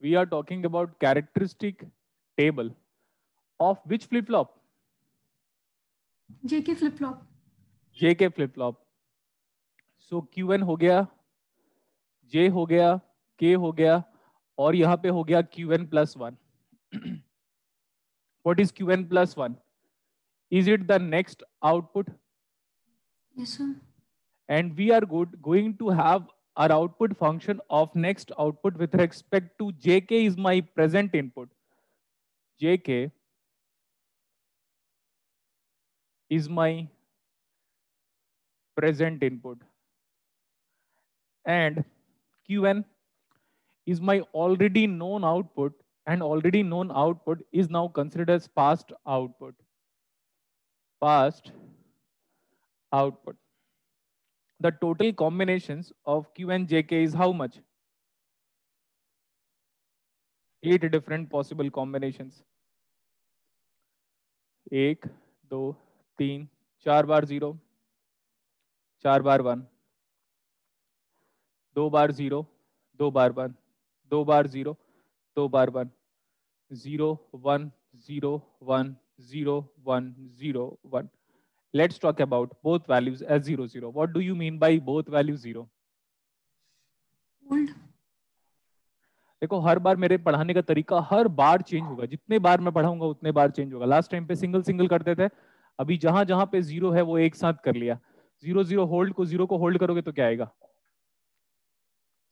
we are talking about characteristic table of which flip flop jk flip flop jk flip flop so qn ho gaya j ho gaya k ho gaya aur yahan pe ho gaya Q plus 1 what is is plus 1 is it the next output yes sir and we are good going to have our output function of next output with respect to jk is my present input. jk is my present input. And qn is my already known output and already known output is now considered as past output. Past output. the total combinations of Q and JK is how much? Eight different possible combinations. एक दो तीन चार बार zero चार बार one दो बार zero दो बार one दो बार जीरो दो बार one zero one zero one zero one zero one let's talk about both values as zero zero What do you mean by both values zero Old. देखो हर बार मेरे पढ़ाने का तरीका हर बार चेंज होगा जितने बार मैं पढ़ाऊंगा उतने बार चेंज होगा लास्ट टाइम पे सिंगल सिंगल करते थे अभी जहां जहां पे जीरो है वो एक साथ कर लिया जीरो जीरो होल्ड को जीरो को होल्ड करोगे तो क्या आएगा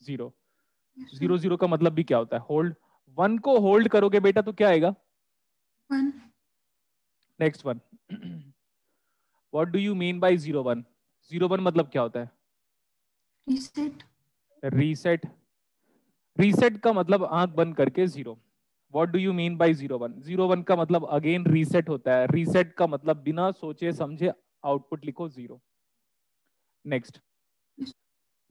जीरो जीरो जीरो का मतलब भी क्या होता है होल्ड वन को होल्ड करोगे बेटा तो क्या आएगा next one what do you mean by zero one zero one मतलब क्या होता है रीसेट रीसेट रीसेट का मतलब आंख बंद करके zero what do you mean by zero one zero one का मतलब अगेन रीसेट होता है रीसेट का मतलब बिना सोचे समझे आउटपुट लिखो zero next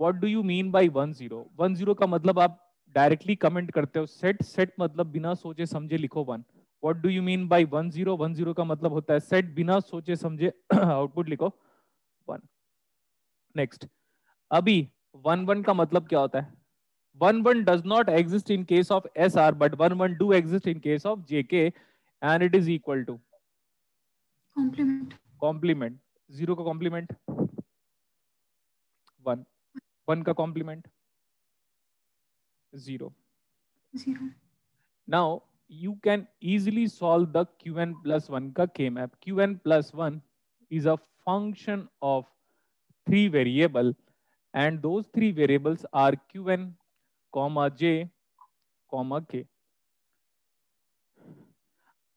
what do you mean by one zero one zero का मतलब आप डायरेक्टली कमेंट करते हो सेट सेट मतलब बिना सोचे समझे लिखो one what do you mean by one zero one zero का मतलब होता है सेट बिना सोचे समझे आउटपुट लिखो वन नेक्स्ट अभी वन वन का मतलब क्या होता है one one does not exist in case of S R but one one do exist in case of J K and it is equal to complement complement zero का complement one one का complement zero now you can easily solve the qn plus 1 ka kmap. qn plus 1 is a function of three variable and those three variables are qn, comma j, comma k.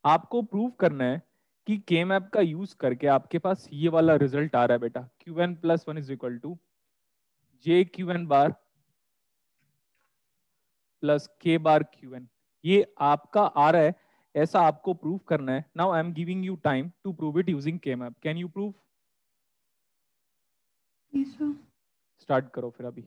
आपको prove करना है कि के map का use करके आपके पास ये वाला रिजल्ट आ रहा है बेटा Q N plus one is equal to J Q N bar plus K bar Q N ये आपका आ रहा है ऐसा आपको प्रूफ करना है now I am giving you time to prove it using K map can you prove start करो फिर अभी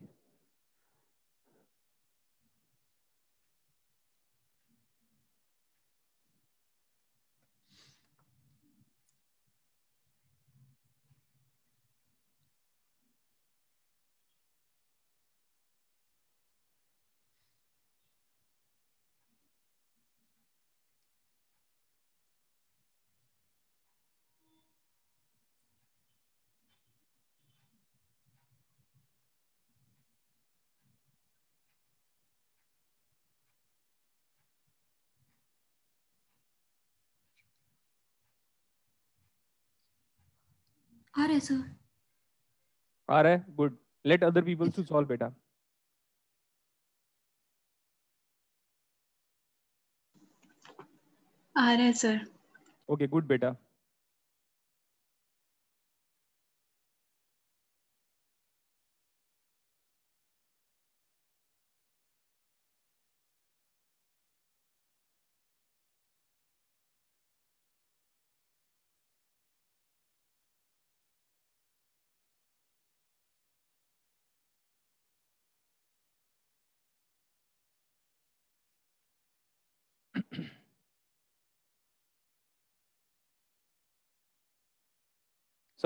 आ रहा है सर आ रहा है good let other people to solve बेटा आ रहा है सर ओके गुड बेटा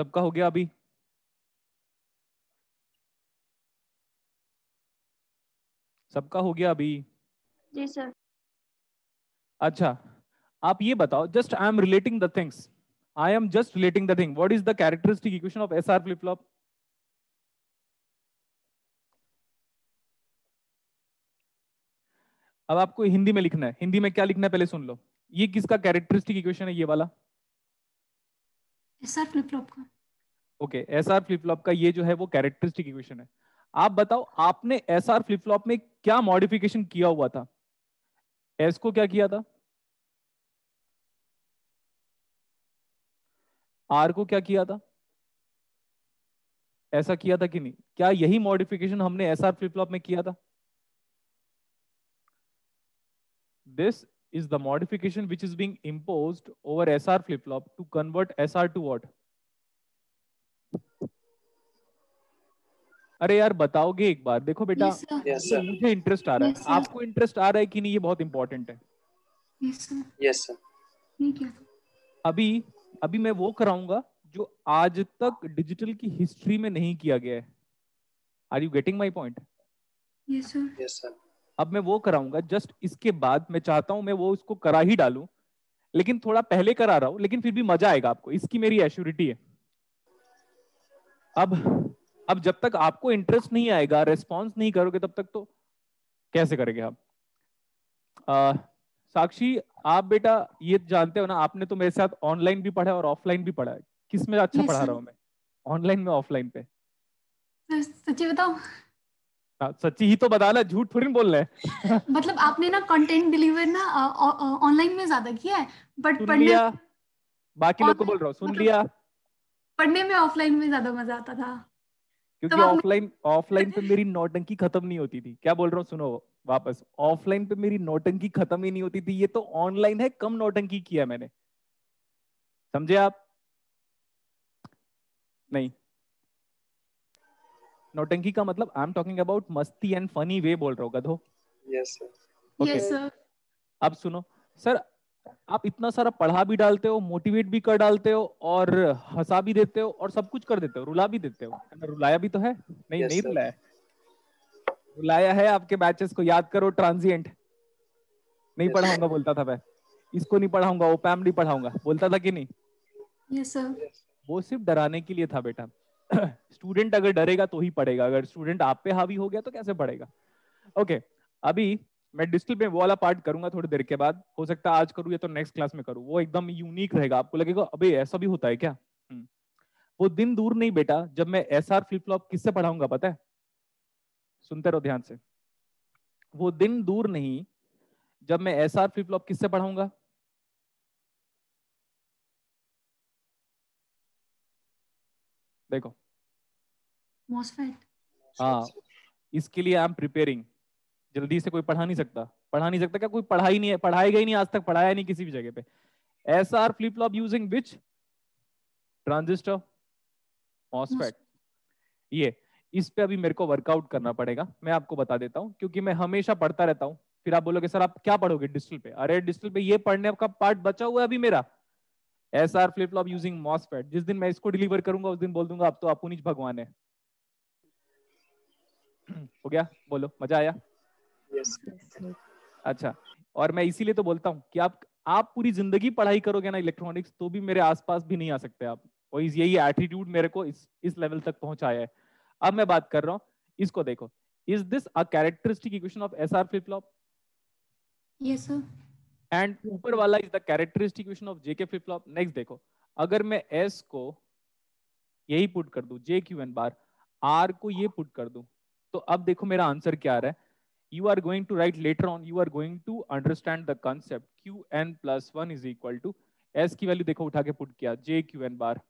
सबका हो गया अभी सबका हो गया अभी जी सर अच्छा आप ये बताओ just I am relating the things I am just relating the thing what is the characteristic equation of SR flip flop अब आपको हिंदी में लिखना है हिंदी में क्या लिखना है पहले सुन लो ये किसका कैरेक्टरिस्टिक इक्वेशन है ये वाला एसआर फ्लिप फ्लॉप का ओके एसआर फ्लिप का ये जो है वो कैरेक्टरिस्टिक इक्वेशन है आप बताओ आपने एसआर फ्लिप फ्लॉप में क्या मॉडिफिकेशन किया हुआ था एस को क्या किया था आर को क्या किया था ऐसा किया था कि नहीं क्या यही मॉडिफिकेशन हमने एसआर फ्लिप फ्लॉप में किया था this is the modification which is being imposed over SR flip-flop to convert SR to what? अरे यार बताओगे एक बार देखो बेटा yes, yes, मुझे इंटरेस्ट आ रहा yes, है आपको इंटरेस्ट आ रहा है कि नहीं ये बहुत इम्पोर्टेंट है yes, sir. Yes, sir. अभी अभी मैं वो कराऊंगा जो आज तक डिजिटल की हिस्ट्री में नहीं किया गया है are you getting my point yes sir अब मैं वो कराऊंगा जस्ट इसके बाद मैं चाहता हूं मैं वो उसको करा ही डालू लेकिन थोड़ा पहले करा रहा हूं लेकिन फिर भी मजा आएगा आपको इसकी मेरी एश्योरिटी है अब अब जब तक आपको इंटरेस्ट नहीं आएगा रेस्पॉन्स नहीं करोगे तब तक तो कैसे करेंगे आप आ, साक्षी आप बेटा ये जानते हो ना आपने तो मेरे साथ ऑनलाइन भी पढ़ा और ऑफलाइन भी पढ़ा है किस में अच्छा yes, पढ़ा रहा हूँ मैं ऑनलाइन में ऑफलाइन पे सच्ची बताओ हाँ, सच्ची ही तो बता बताना झूठ थोड़ी बोल रहे मतलब आपने ना कंटेंट डिलीवर ना ऑनलाइन में ज्यादा किया है बट पढ़ने बाकी लोग को बोल रहा हूँ सुन मतलब, लिया पढ़ने में ऑफलाइन में ज्यादा मजा आता था क्योंकि ऑफलाइन तो ऑफलाइन पे मेरी नौटंकी खत्म नहीं होती थी क्या बोल रहा हूँ सुनो वापस ऑफलाइन पे मेरी नौटंकी खत्म ही नहीं होती थी ये तो ऑनलाइन है कम नौटंकी किया मैंने समझे आप नहीं नौटंकी का मतलब आई एम टॉकिंग अबाउट मस्ती एंड फनी वे बोल रहा हो गधो यस सर अब सुनो सर आप इतना सारा पढ़ा भी डालते हो मोटिवेट भी कर डालते हो और हंसा भी देते हो और सब कुछ कर देते हो रुला भी देते हो रुलाया भी तो है नहीं yes, नहीं रुलाया रुलाया है आपके बैचेस को याद करो ट्रांजिएंट नहीं yes, पढ़ाऊंगा बोलता था मैं इसको नहीं पढ़ाऊंगा ओपैम नहीं पढ़ाऊंगा बोलता था कि नहीं yes, sir. वो सिर्फ डराने के लिए था बेटा स्टूडेंट अगर डरेगा तो ही पढ़ेगा अगर स्टूडेंट आप पे हावी हो गया तो कैसे पढ़ेगा ओके okay, अभी मैं डिस्टल पे वो वाला पार्ट करूंगा थोड़ी देर के बाद हो सकता है आज करूँ या तो नेक्स्ट क्लास में करूँ वो एकदम यूनिक रहेगा आपको लगेगा अभी ऐसा भी होता है क्या हम्म। वो दिन दूर नहीं बेटा जब मैं एस आर फ्लिप फ्लॉप किससे पढ़ाऊंगा पता है सुनते रहो ध्यान से वो दिन दूर नहीं जब मैं एस आर फ्लिप फ्लॉप किससे पढ़ाऊंगा देखो MOSFET हाँ इसके लिए आई एम प्रिपेयरिंग जल्दी से कोई पढ़ा नहीं सकता पढ़ा नहीं सकता क्या कोई पढ़ाई नहीं है पढ़ाई गई नहीं आज तक पढ़ाया नहीं किसी भी जगह पे S R flip flop using which transistor MOSFET ये इस पे अभी मेरे को वर्कआउट करना पड़ेगा मैं आपको बता देता हूँ क्योंकि मैं हमेशा पढ़ता रहता हूँ फिर आप बोलोगे सर आप क्या पढ़ोगे डिस्टल पे अरे डिस्टल पे ये पढ़ने का पार्ट बचा हुआ है अभी मेरा S R flip flop using MOSFET जिस दिन मैं इसको डिलीवर करूंगा उस दिन बोल दूंगा अब तो आप उन्हीं भगवान है हो गया बोलो मजा आया yes. अच्छा और मैं इसीलिए तो बोलता हूँ कि आप आप पूरी जिंदगी पढ़ाई करोगे ना इलेक्ट्रॉनिक्स तो भी मेरे आसपास भी नहीं आ सकते आप और इस यही एटीट्यूड मेरे को इस इस लेवल तक पहुंचाया है अब मैं बात कर रहा हूँ इसको देखो is this a characteristic equation of S R flip flop yes sir and ऊपर वाला is the characteristic equation of JK flip flop next देखो अगर मैं एस को यही पुट कर दू J Q N bar R को ये पुट कर दू तो अब देखो मेरा आंसर क्या आ रहा है you are going to write later on you are going to understand the concept qn plus 1 is equal to s की वैल्यू देखो उठा के पुट किया जे क्यू एन बार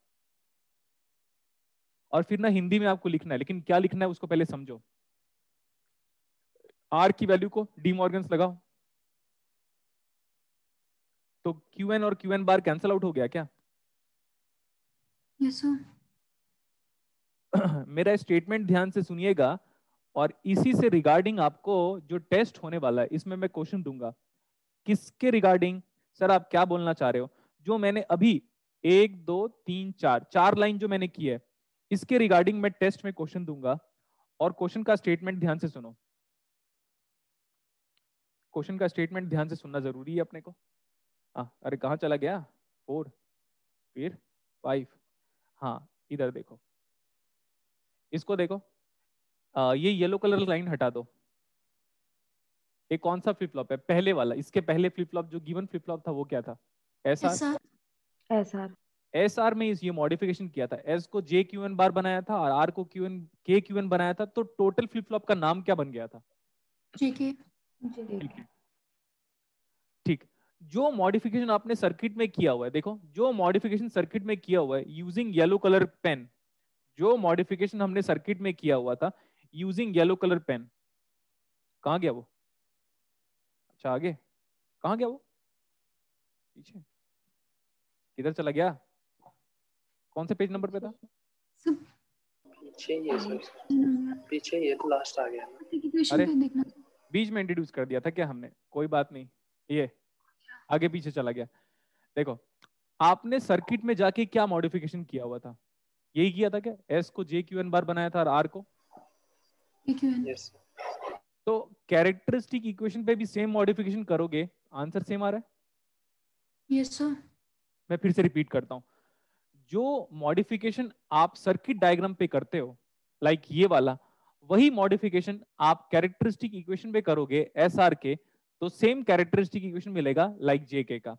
और फिर ना हिंदी में आपको लिखना है लेकिन क्या लिखना है उसको पहले समझो आर की वैल्यू को डी मॉर्गन्स लगाओ तो क्यू एन और Q N bar cancel out हो गया क्या yes, मेरा स्टेटमेंट ध्यान से सुनिएगा और इसी से रिगार्डिंग आपको जो टेस्ट होने वाला है इसमें मैं क्वेश्चन दूंगा किसके रिगार्डिंग सर आप क्या बोलना चाह रहे हो जो मैंने अभी एक दो तीन चार चार लाइन जो मैंने की है इसके रिगार्डिंग मैं टेस्ट में क्वेश्चन दूंगा और क्वेश्चन का स्टेटमेंट ध्यान से सुनो क्वेश्चन का स्टेटमेंट ध्यान से सुनना जरूरी है अपने को हाँ अरे कहाँ चला गया फोर फिर फाइव हाँ इधर देखो इसको देखो आ, ये येलो कलर लाइन हटा दो ये कौन सा फ्लिप फ्लॉप है पहले वाला इसके पहले फ्लिप फ्लॉप जो गिवन फ्लिप फ्लॉप था वो क्या था S R S R S R में इस ये मॉडिफिकेशन किया था एस को जे क्यू एन बार बनाया था और आर को क्यू एन के क्यू एन बनाया था तो टोटल फ्लिप फ्लॉप का नाम क्या बन गया था ठीक है जो मॉडिफिकेशन आपने सर्किट में किया हुआ है देखो जो मॉडिफिकेशन सर्किट में किया हुआ है यूजिंग येलो कलर पेन जो मॉडिफिकेशन हमने सर्किट में किया हुआ था यूजिंग येलो कलर पेन कहा गया वो अच्छा आगे कहा गया वो पीछे किधर चला गया कौन से पेज नंबर पे था पीछे ये तो लास्ट आ गया अरे बीच में इंट्रोड्यूस कर दिया था क्या हमने कोई बात नहीं ये आगे पीछे चला गया देखो आपने सर्किट में जाके क्या मॉडिफिकेशन किया हुआ था यही किया था क्या एस को जे क्यू एन बार बनाया था और आर को yes. तो कैरेक्टरिस्टिक इक्वेशन पे भी सेम मॉडिफिकेशन करोगे आंसर सेम आ रहा है यस सर मैं फिर से रिपीट करता हूँ जो मॉडिफिकेशन आप सर्किट डायग्राम पे करते हो लाइक ये वाला वही मॉडिफिकेशन आप कैरेक्टरिस्टिक इक्वेशन पे करोगे एस आर के तो सेम कैरेक्टरिस्टिक इक्वेशन मिलेगा लाइक like जेके का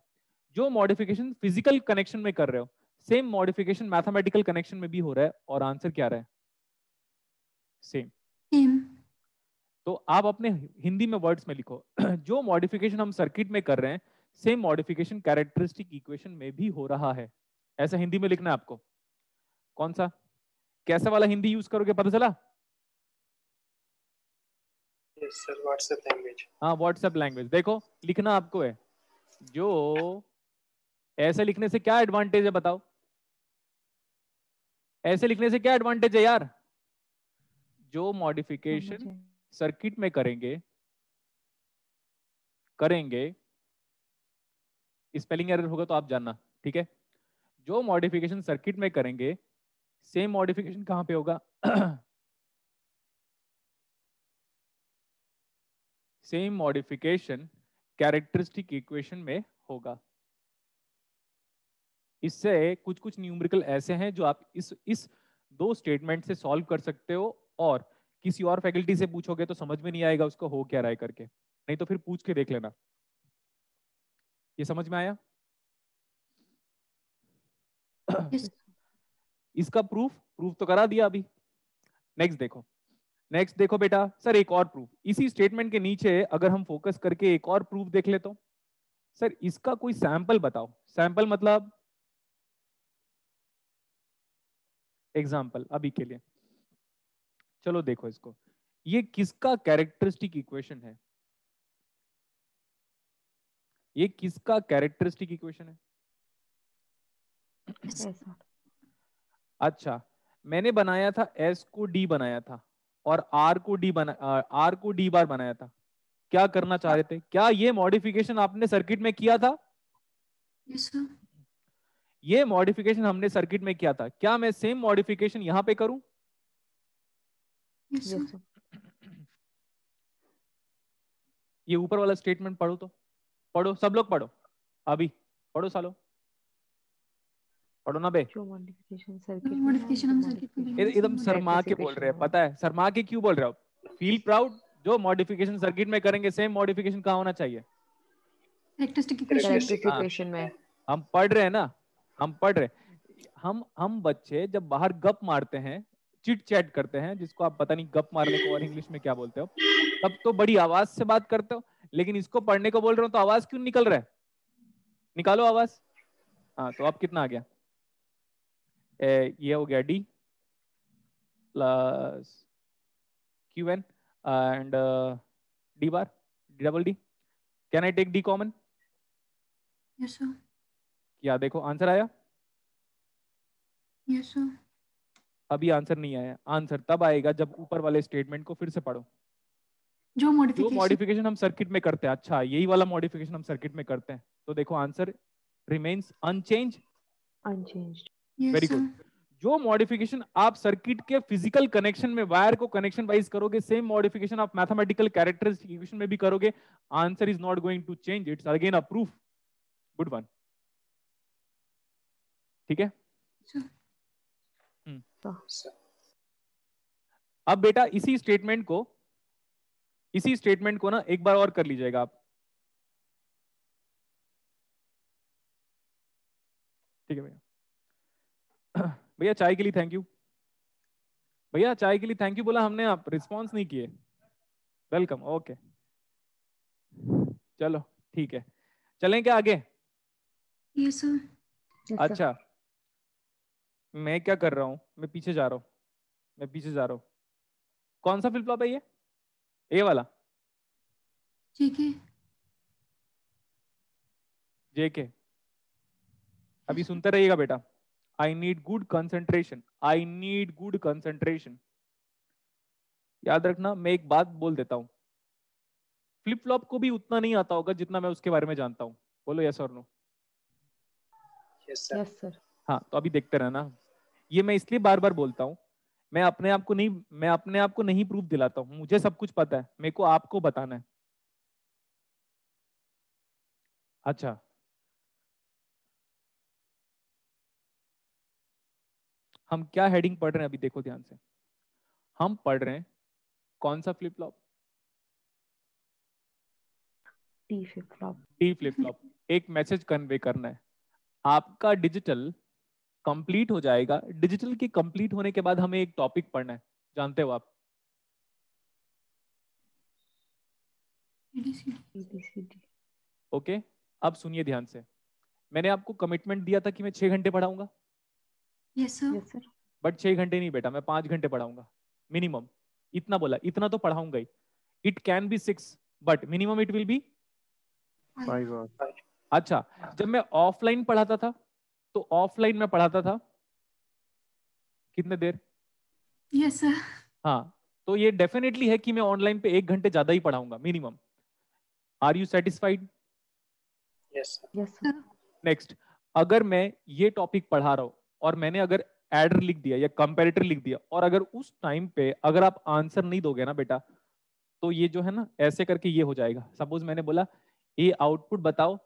जो मॉडिफिकेशन फिजिकल कनेक्शन में कर रहे हो सेम मॉडिफिकेशन मैथमेटिकल कनेक्शन में भी हो रहा है और आंसर क्या रहा है सेम सेम तो आप अपने हिंदी में वर्ड्स में लिखो जो मॉडिफिकेशन हम सर्किट में कर रहे हैं सेम मॉडिफिकेशन कैरेक्टरिस्टिक इक्वेशन में भी हो रहा है ऐसा हिंदी में लिखना है आपको कौन सा कैसा वाला हिंदी यूज करोगे पता चला हाँ व्हाट्सएप लैंग्वेज देखो लिखना आपको है जो ऐसे लिखने से क्या एडवांटेज है बताओ ऐसे लिखने से क्या एडवांटेज है यार जो मॉडिफिकेशन सर्किट में करेंगे करेंगे स्पेलिंग एरर होगा तो आप जानना ठीक है जो मॉडिफिकेशन सर्किट में करेंगे सेम मॉडिफिकेशन कहां पे होगा सेम मॉडिफिकेशन कैरेक्टरिस्टिक इक्वेशन में होगा इससे कुछ कुछ न्यूमेरिकल ऐसे हैं जो आप इस इस दो स्टेटमेंट से सॉल्व कर सकते हो और किसी और फैकल्टी से पूछोगे तो समझ में नहीं आएगा उसको हो क्या राय करके नहीं तो फिर पूछ के देख लेना ये समझ में आया yes. इसका प्रूफ प्रूफ तो करा दिया अभी नेक्स्ट देखो नेक्स्ट देखो बेटा सर एक और प्रूफ इसी स्टेटमेंट के नीचे अगर हम फोकस करके एक और प्रूफ देख ले तो सर इसका कोई सैंपल बताओ सैंपल मतलब एग्जाम्पल अभी के लिए चलो देखो इसको ये किसका कैरेक्टरिस्टिक इक्वेशन है ये किसका कैरेक्टरिस्टिक इक्वेशन है अच्छा मैंने बनाया था एस को डी बनाया था और आर को डी बना आर को डी बार बनाया था क्या करना चाह रहे थे क्या ये मॉडिफिकेशन आपने सर्किट में किया था yes, ये मॉडिफिकेशन हमने सर्किट में किया था क्या मैं सेम मॉडिफिकेशन यहाँ पे करूं yes, ये ऊपर वाला स्टेटमेंट पढ़ो तो पढ़ो सब लोग पढ़ो अभी पढ़ो सालो पढ़ो ना बे मॉडिफिकेशन सर्किट तो एकदम शर्मा के बोल रहे हैं पता है शर्मा के क्यों बोल रहे हो फील प्राउड जो मॉडिफिकेशन सर्किट में करेंगे सेम मॉडिफिकेशन कहा होना चाहिए में हाँ। हम पढ़ रहे हैं ना हम पढ़ रहे हम हम बच्चे जब बाहर गप मारते हैं चिट चैट करते हैं जिसको आप पता नहीं गप मारने को और इंग्लिश में क्या बोलते हो तब तो बड़ी आवाज से बात करते हो लेकिन इसको पढ़ने को बोल रहे हो तो आवाज क्यों निकल रहा है निकालो आवाज हाँ तो अब कितना आ गया ये हो गया D plus Q N and D bar D double D can I take D common क्या देखो आंसर आया yes, अभी आंसर नहीं आया आंसर तब आएगा जब ऊपर वाले स्टेटमेंट को फिर से पढ़ो जो मॉडिफिकेशन मॉडिफिकेशन हम सर्किट में करते हैं अच्छा यही वाला मॉडिफिकेशन हम सर्किट में करते हैं तो देखो answer remains unchange unchanged very good जो मॉडिफिकेशन आप सर्किट के फिजिकल कनेक्शन में वायर को कनेक्शन वाइज करोगे सेम मॉडिफिकेशन आप मैथमेटिकल कैरेक्टरिस्टिक इक्वेशन में भी करोगे answer is not going to change it's again a proof good one ठीक है hmm. अब बेटा इसी स्टेटमेंट को इसी स्टेटमेंट को ना एक बार और कर लीजिएगा आप ठीक है भैया भैया चाय के लिए थैंक यू भैया चाय के लिए थैंक यू बोला हमने आप रिस्पॉन्स नहीं किए वेलकम ओके चलो ठीक है चलें क्या आगे yes, अच्छा मैं क्या कर रहा हूँ मैं पीछे जा रहा हूँ मैं पीछे जा रहा हूँ कौन सा फिल्पला है ये ये वाला ठीक है जेके अभी सुनते रहिएगा बेटा I need good concentration I need good concentration याद रखना मैं एक बात बोल देता हूं फ्लिप फ्लॉप को भी उतना नहीं आता होगा जितना मैं उसके बारे में जानता हूँ बोलो यस और नो यस सर हाँ तो अभी देखते रहना ये मैं इसलिए बार बार बोलता हूँ मैं अपने आप को नहीं मैं अपने आप को नहीं प्रूफ दिलाता हूँ मुझे सब कुछ पता है मेरे को आपको बताना है अच्छा हम क्या हेडिंग पढ़ रहे हैं अभी देखो ध्यान से हम पढ़ रहे हैं कौन सा flip flop T flip flop T flip flop एक मैसेज कन्वे करना है आपका डिजिटल कंप्लीट हो जाएगा डिजिटल के कंप्लीट होने के बाद हमें एक टॉपिक पढ़ना है जानते हो आप ओके okay? अब सुनिए ध्यान से मैंने आपको कमिटमेंट दिया था कि मैं छह घंटे पढ़ाऊंगा बट छह घंटे नहीं बेटा मैं पांच घंटे पढ़ाऊंगा मिनिमम इतना बोला इतना तो पढ़ाऊंगा ही it can be six but minimum it will be अच्छा जब मैं ऑफलाइन पढ़ाता था तो ऑफलाइन में पढ़ाता था कितने देर यस yes, सर हाँ तो ये डेफिनेटली है कि मैं ऑनलाइन पे एक घंटे ज्यादा ही पढ़ाऊंगा minimum are you satisfied yes next अगर मैं ये टॉपिक पढ़ा रहा हूँ और मैंने अगर एडर लिख दिया या कंपेरेटर लिख दिया और अगर उस टाइम पे अगर आप आंसर नहीं दोगे ना बेटा तो ये जो है ना ऐसे करके ये हो जाएगा सपोज मैंने बोला ए आउटपुट बताओ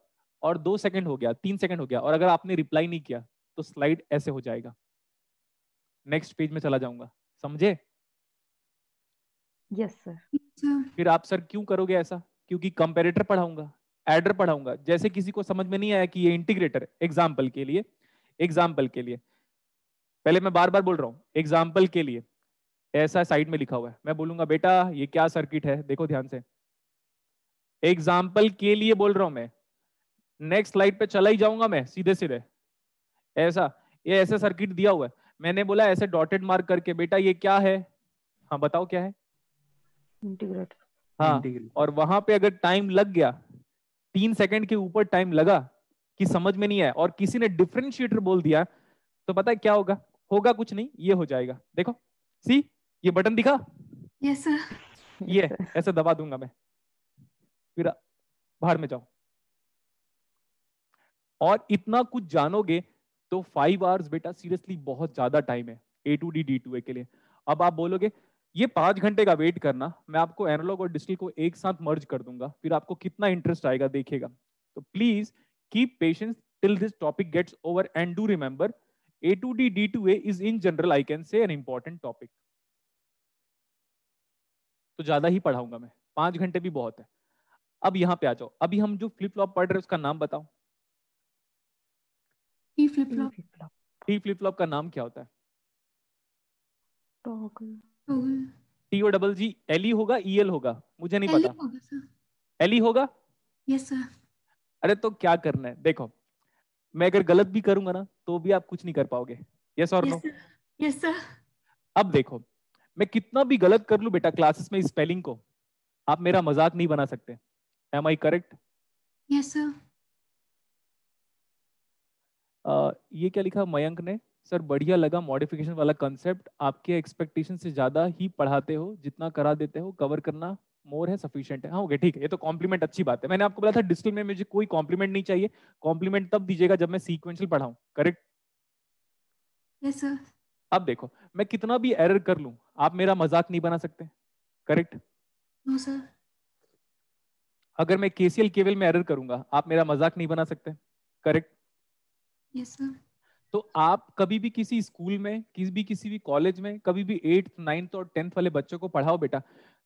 और दो सेकंड हो गया तीन सेकंड हो गया और अगर आपने रिप्लाई नहीं किया तो स्लाइड ऐसे हो जाएगा नेक्स्ट पेज में चला जाऊंगा समझे यस yes, सर फिर आप सर क्यों करोगे ऐसा क्योंकि कंपेरेटर पढ़ाऊंगा एडर पढ़ाऊंगा जैसे किसी को समझ में नहीं आया कि ये इंटीग्रेटर एग्जाम्पल के लिए एग्जाम्पल के लिए पहले मैं बार बार बोल रहा हूँ एग्जाम्पल के लिए ऐसा साइड में लिखा हुआ है मैं बोलूंगा बेटा ये क्या सर्किट है देखो ध्यान से एग्जाम्पल के लिए बोल रहा हूं मैं नेक्स्ट स्लाइड पे चला ही जाऊंगा मैं सीधे सीधे ऐसा ये ऐसा सर्किट दिया हुआ है मैंने बोला ऐसे डॉटेड मार्क करके बेटा ये क्या है हाँ बताओ क्या है इंटीग्रेटर हाँ और वहां पे अगर टाइम लग गया तीन सेकंड के ऊपर टाइम लगा कि समझ में नहीं आया और किसी ने डिफ्रेंशिएटर बोल दिया तो पता है क्या होगा होगा कुछ नहीं ये हो जाएगा देखो सी ये बटन दिखा यस yes, सर ये ऐसे दबा दूंगा मैं फिर बाहर में जाओ और इतना कुछ जानोगे तो फाइव आवर्स बेटा सीरियसली बहुत ज्यादा टाइम है A to D D to A के लिए अब आप बोलोगे ये पांच घंटे का वेट करना मैं आपको एनालॉग और डिजिटल को एक साथ मर्ज कर दूंगा फिर आपको कितना इंटरेस्ट आएगा देखेगा तो please keep patience till this topic gets over and do remember a to d d to a is in general i can say an important topic तो ज्यादा ही पढ़ाऊंगा मैं पांच घंटे भी बहुत है अब यहाँ पे आ जाओ अभी हम जो फ्लिप फ्लॉप पढ़ रहे हैं उसका नाम बताओ T flip flop T flip flop का नाम क्या होता है T O double G L होगा ई e एल होगा मुझे नहीं e पता एल होगा यस सर अरे तो क्या करना है देखो मैं अगर गलत भी करूंगा ना तो भी आप कुछ नहीं कर पाओगे यस और नो यस सर अब देखो मैं कितना भी गलत कर लू बेटा क्लासेस में स्पेलिंग को आप मेरा मजाक नहीं बना सकते am I correct yes sir ये क्या लिखा मयंक ने सर बढ़िया लगा मॉडिफिकेशन वाला कंसेप्ट आपके एक्सपेक्टेशन से ज्यादा ही पढ़ाते हो जितना करा देते हो कवर करना मोर है सफिशियंट है हाँ ओके ठीक है ये तो कॉम्प्लीमेंट अच्छी बात है मैंने आपको बोला था डिस्टिल में मुझे कोई कॉम्प्लीमेंट नहीं चाहिए कॉम्प्लीमेंट तब दीजिएगा जब मैं सीक्वेंशियल पढ़ाऊँ करेक्ट yes, sir. अब देखो मैं कितना भी एरर कर लू आप मेरा मजाक नहीं बना सकते करेक्ट no, sir. अगर मैं केसीएल केवल में एरर करूंगा आप मेरा मजाक नहीं बना सकते करेक्ट yes, sir. तो आप कभी भी किसी स्कूल में किसी भी किसी भी कॉलेज में कभी भी एट्थ नाइन्थ और टेंथ वाले बच्चों को पढ़ाओ बेटा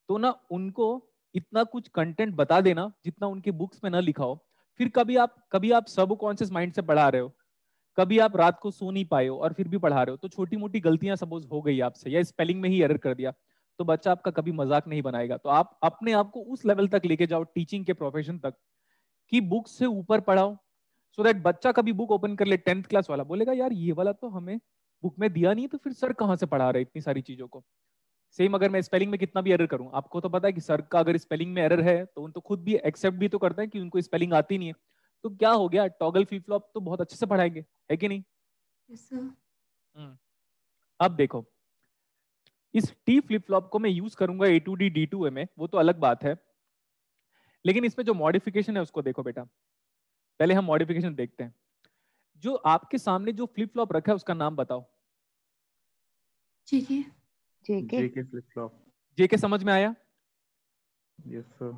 तो ना उनको इतना कुछ कंटेंट बता देना जितना उनके बुक्स में ना लिखा हो फिर कभी आप कभी आप सब कॉन्शियस माइंड से पढ़ा रहे हो कभी आप रात को सो नहीं पाए हो और फिर भी पढ़ा रहे हो तो छोटी मोटी गलतियां सपोज हो गई आपसे या स्पेलिंग में ही एरर कर दिया तो बच्चा आपका कभी मजाक नहीं बनाएगा तो आप अपने आप को उस लेवल तक लेके जाओ टीचिंग के प्रोफेशन तक कि बुक से ऊपर पढ़ाओ सो so दैट बच्चा कभी बुक ओपन कर ले टेंथ क्लास वाला बोलेगा यार ये वाला तो हमें बुक में दिया नहीं तो फिर सर कहाँ से पढ़ा रहे इतनी सारी चीजों को सेम अगर मैं स्पेलिंग में कितना भी एरर करूं आपको तो पता है कि सर का अगर स्पेलिंग में एरर है तो उनको खुद भी एक्सेप्ट भी तो करते हैं कि उनको स्पेलिंग आती नहीं है तो क्या हो गया टॉगल फ्लिप फ्लॉप तो बहुत अच्छे से पढ़ाएंगे है कि नहीं yes, हम्म। अब देखो इस टी फ्लिप फ्लॉप को मैं यूज करूंगा A to D D to में वो तो अलग बात है लेकिन इसमें जो मॉडिफिकेशन है उसको देखो बेटा पहले हम मॉडिफिकेशन देखते हैं जो आपके सामने जो फ्लिप फ्लॉप रखा है उसका नाम बताओ ठीक है जेके जेके फ्लिप फ्लॉप जेके समझ में आया यस सर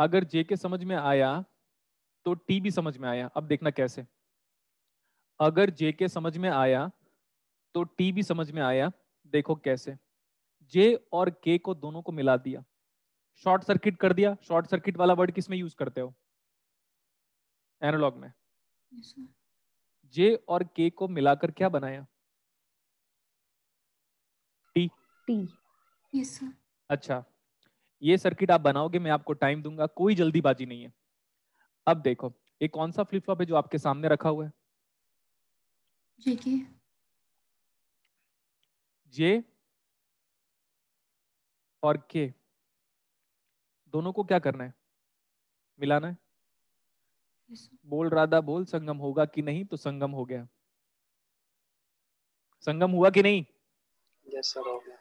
अगर जेके समझ में आया तो टी भी समझ में आया अब देखना कैसे अगर जेके समझ में आया तो टी भी समझ में आया देखो कैसे जे और के को दोनों को मिला दिया शॉर्ट सर्किट कर दिया शॉर्ट सर्किट वाला वर्ड किसमें यूज करते हो एनालॉग में yes, जे और के को मिलाकर क्या बनाया टी यस सर अच्छा ये सर्किट आप बनाओगे मैं आपको टाइम दूंगा कोई जल्दीबाजी नहीं है अब देखो ये कौन सा फ्लिप फ्लॉप है जो आपके सामने रखा हुआ है जेके जे और के दोनों को क्या करना है मिलाना है बोल राधा बोल संगम होगा कि नहीं तो संगम हो गया संगम हुआ कि नहीं यस सर हो गया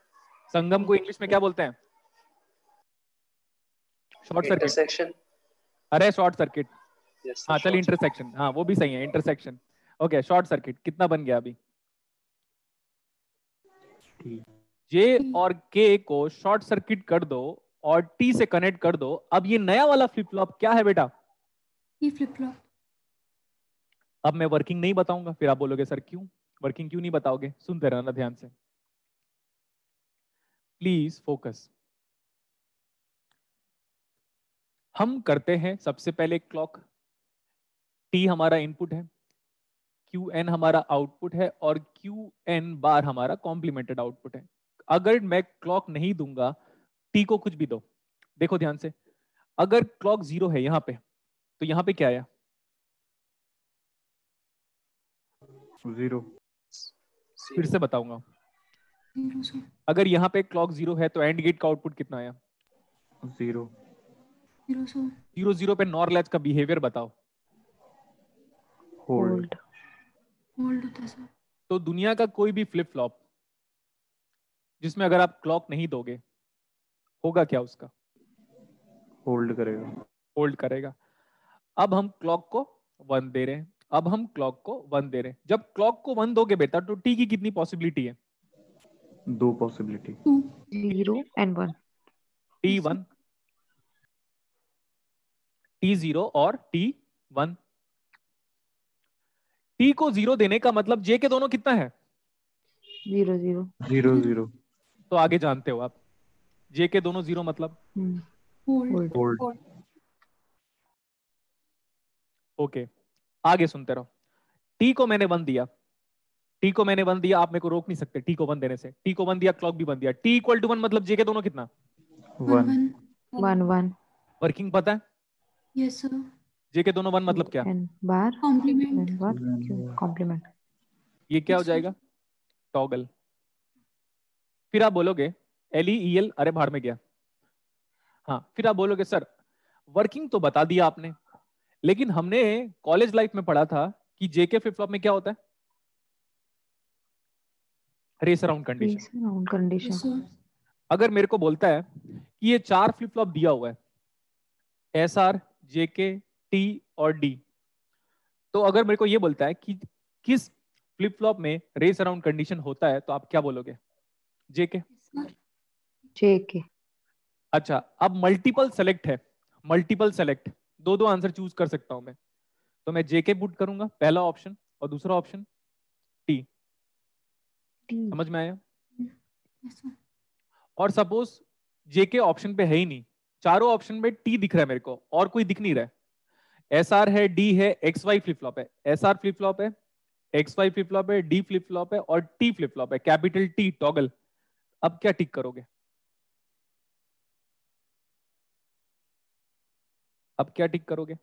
संगम को इंग्लिश में क्या बोलते हैं शॉर्ट सर्किट अरे शॉर्ट सर्किट हाँ चल इंटरसेक्शन हाँ वो भी सही है इंटरसेक्शन ओके शॉर्ट सर्किट कितना बन गया अभी जे और के को शॉर्ट सर्किट कर दो और टी से कनेक्ट कर दो अब ये नया वाला फ्लिप फ्लॉप क्या है बेटा फ्लिप फ्लॉप अब मैं वर्किंग नहीं बताऊंगा फिर आप बोलोगे सर क्यों वर्किंग क्यों नहीं बताओगे सुनते रहना ध्यान से प्लीज फोकस हम करते हैं सबसे पहले क्लॉक टी हमारा इनपुट है क्यू एन हमारा आउटपुट है और क्यू एन बार हमारा कॉम्प्लीमेंटेड आउटपुट है अगर मैं क्लॉक नहीं दूंगा टी को कुछ भी दो देखो ध्यान से अगर क्लॉक जीरो है यहाँ पे तो यहाँ पे क्या आया जीरो फिर से बताऊंगा अगर यहाँ पे क्लॉक जीरो है तो एंड गेट का आउटपुट कितना आया जीरो जीरो जीरो पे नॉर लैच का बिहेवियर बताओ होल्ड होल्ड तो दुनिया का कोई भी फ्लिप फ्लॉप जिसमें अगर आप क्लॉक नहीं दोगे होगा क्या उसका होल्ड करेगा होल्ड करेगा अब हम क्लॉक को वन दे रहे हैं अब हम क्लॉक को वन दे रहे हैं जब क्लॉक को वन दोगे बेटा तो टी की कितनी पॉसिबिलिटी है दो possibility zero and one T one T zero और टी वन टी को जीरो देने का मतलब जे के दोनों कितना है जीरो जीरो जीरो जीरो तो आगे जानते हो आप जे के दोनों जीरो मतलब ओके hmm. आगे सुनते रहो टी को मैंने वन दिया टी को मैंने बंद दिया आप मेरे को रोक नहीं सकते टी को वन देने से टी को बंद दिया क्लॉक भी बंद दिया टी इक्वल टू वन मतलब जे के दोनों कितना वर्किंग पता है यस जे के दोनों वन मतलब क्या बार कॉम्प्लीमेंट ये क्या हो जाएगा टॉगल फिर आप बोलोगे एल एल e e अरे भाड़ में गया हाँ फिर आप बोलोगे सर वर्किंग तो बता दिया आपने लेकिन हमने कॉलेज लाइफ में पढ़ा था कि जेके फ्लिप फ्लॉप में क्या होता है रेस अराउंड कंडीशन कंडीशन अगर मेरे को बोलता है कि ये चार फ्लिप फ्लॉप दिया हुआ है एस आर जेके टी और डी तो अगर मेरे को ये बोलता है कि किस फ्लिप फ्लॉप में रेस अराउंड कंडीशन होता है तो आप क्या बोलोगे जेके जेके अच्छा अब मल्टीपल सेलेक्ट है मल्टीपल सेलेक्ट दो दो आंसर चूज कर सकता हूं मैं तो मैं जेके के पुट करूंगा पहला ऑप्शन और दूसरा ऑप्शन टी Hmm. समझ में आया hmm. और सपोज जे के ऑप्शन पे है ही नहीं चारों ऑप्शन में टी दिख रहा है मेरे को और कोई दिख नहीं रहा है एस आर है डी है एक्स वाई फ्लिप फ्लॉप है एस आर फ्लिप फ्लॉप है एक्स वाई फ्लिप फ्लॉप है डी फ्लिप फ्लॉप है और टी फ्लिप फ्लॉप है कैपिटल टी टॉगल अब क्या टिक करोगे अब क्या टिक करोगे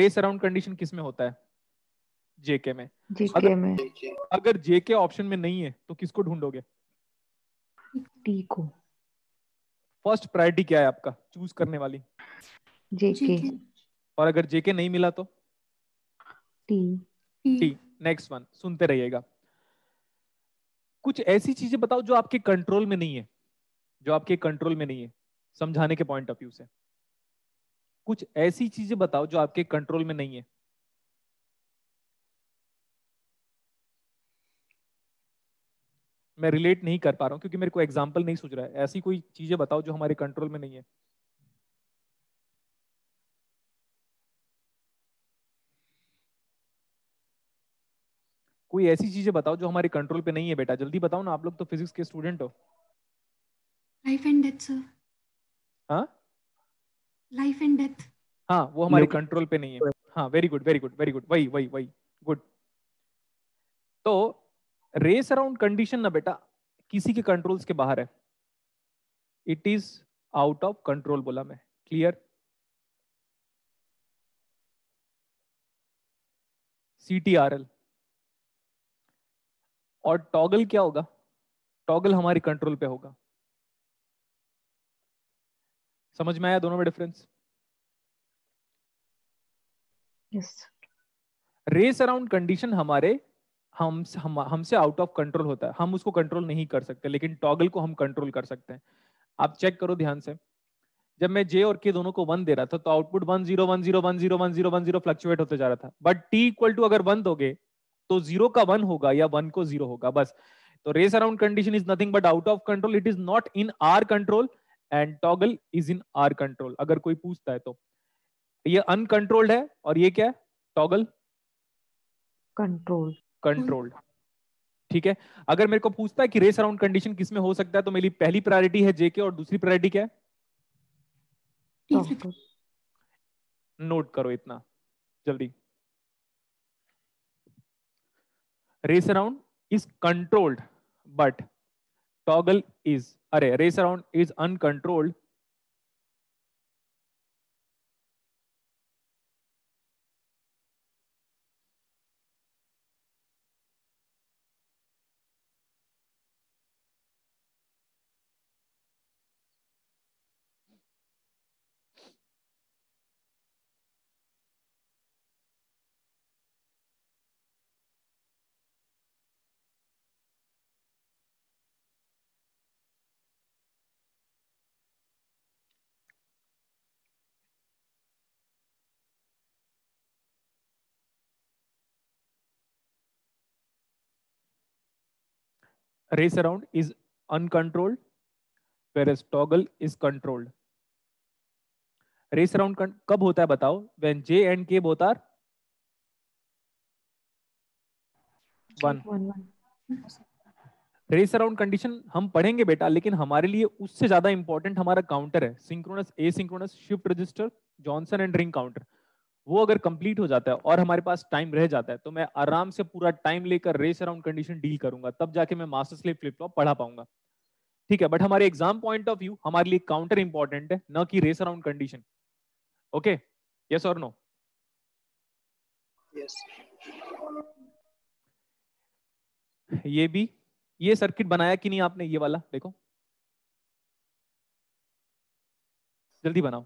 रेस अराउंड कंडीशन किसमें होता है जेके में जेके अगर, में अगर जेके ऑप्शन में नहीं है तो किसको ढूंढोगे टी को फर्स्ट प्रायोरिटी क्या है आपका चूज करने वाली जेके और अगर जेके नहीं मिला तो टी टी नेक्स्ट वन सुनते रहिएगा कुछ ऐसी चीजें बताओ जो आपके कंट्रोल में नहीं है जो आपके कंट्रोल में नहीं है समझाने के पॉइंट ऑफ व्यू से कुछ ऐसी चीजें बताओ जो आपके कंट्रोल में नहीं है मैं रिलेट नहीं कर पा रहा हूँ क्योंकि मेरे को एग्जाम्पल नहीं सूझ रहा है ऐसी कोई चीजें बताओ जो हमारे कंट्रोल में नहीं है कोई ऐसी चीजें बताओ जो हमारे कंट्रोल पे नहीं है बेटा जल्दी बताओ ना आप लोग तो फिजिक्स के स्टूडेंट हो लाइफ एंड डेथ सर हाँ लाइफ एंड डेथ हाँ वो हमारे कंट्रोल पे नहीं है हाँ very good very good very good वही वही वही गुड तो रेस अराउंड कंडीशन ना बेटा किसी के कंट्रोल्स के बाहर है it is out of control बोला मैं क्लियर सीटीआरएल और टॉगल क्या होगा टॉगल हमारे कंट्रोल पे होगा समझ में आया दोनों में डिफरेंस रेस अराउंड कंडीशन हमारे हम हम हमसे आउट ऑफ कंट्रोल होता है हम उसको कंट्रोल नहीं कर सकते लेकिन टॉगल को हम कंट्रोल कर सकते हैं आप चेक करो ध्यान से जब मैं जे और के दोनों को वन दे रहा था तो output one zero one zero one zero one zero one zero fluctuate होते जा रहा था बट टी इक्वल टू अगर वन दोगे तो जीरो का वन होगा या वन को जीरो होगा बस तो race around condition is nothing but out of control it is not in our control and toggle is in our control अगर कोई पूछता है तो ये अनकंट्रोल्ड है और ये क्या है टॉगल कंट्रोल कंट्रोल्ड हम्म। ठीक है अगर मेरे को पूछता है कि रेस अराउंड कंडीशन किसमें हो सकता है तो मेरी पहली प्रायोरिटी है जेके और दूसरी प्रायोरिटी क्या है नोट करो इतना जल्दी race around is controlled but toggle is अरे race around is uncontrolled race around is uncontrolled, whereas toggle is controlled. Race around kab hota hai batao When J and K both are one. one, one. Race around condition हम पढ़ेंगे बेटा लेकिन हमारे लिए उससे ज्यादा important हमारा counter है synchronous asynchronous shift register Johnson and ring counter वो अगर कंप्लीट हो जाता है और हमारे पास टाइम रह जाता है तो मैं आराम से पूरा टाइम लेकर रेस अराउंड कंडीशन डील करूंगा तब जाके मैं मास्टर स्लेव फ्लिप फ्लॉप पढ़ा पाऊंगा ठीक है बट हमारे एग्जाम पॉइंट ऑफ व्यू हमारे लिए काउंटर इंपॉर्टेंट है न कि race around condition okay yes और नो यस ये भी ये सर्किट बनाया कि नहीं आपने ये वाला देखो जल्दी बनाओ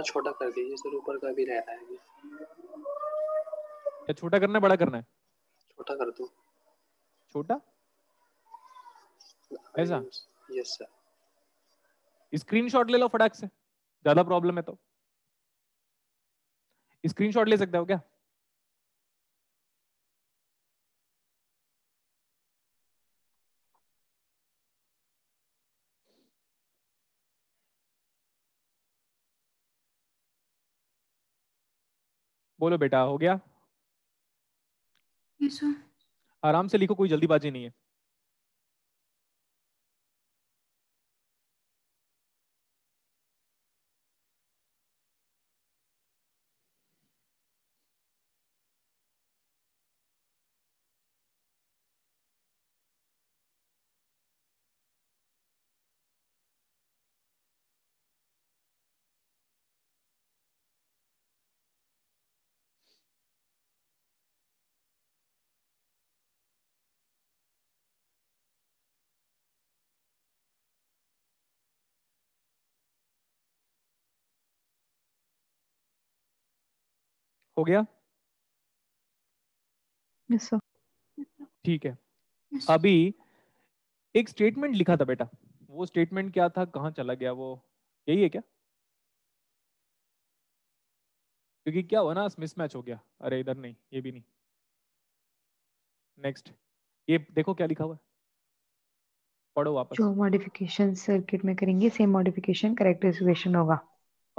तो छोटा कर दीजिए सर ऊपर का भी रहना है क्या छोटा करना है बड़ा करना है छोटा कर दो छोटा ऐसा यस सर स्क्रीनशॉट ले लो फटाक से ज्यादा प्रॉब्लम है तो स्क्रीनशॉट ले सकते हो क्या बोलो बेटा हो गया आराम से लिखो कोई जल्दीबाजी नहीं है हो गया yes, ठीक है yes, अभी एक स्टेटमेंट लिखा था बेटा वो स्टेटमेंट क्या था कहाँ चला गया वो यही है क्या क्योंकि क्या हुआ ना मिसमैच हो गया अरे इधर नहीं ये भी नहीं नेक्स्ट ये देखो क्या लिखा हुआ है पढ़ो वापस जो मॉडिफिकेशन सर्किट में करेंगे सेम मॉडिफिकेशन करेक्ट होगा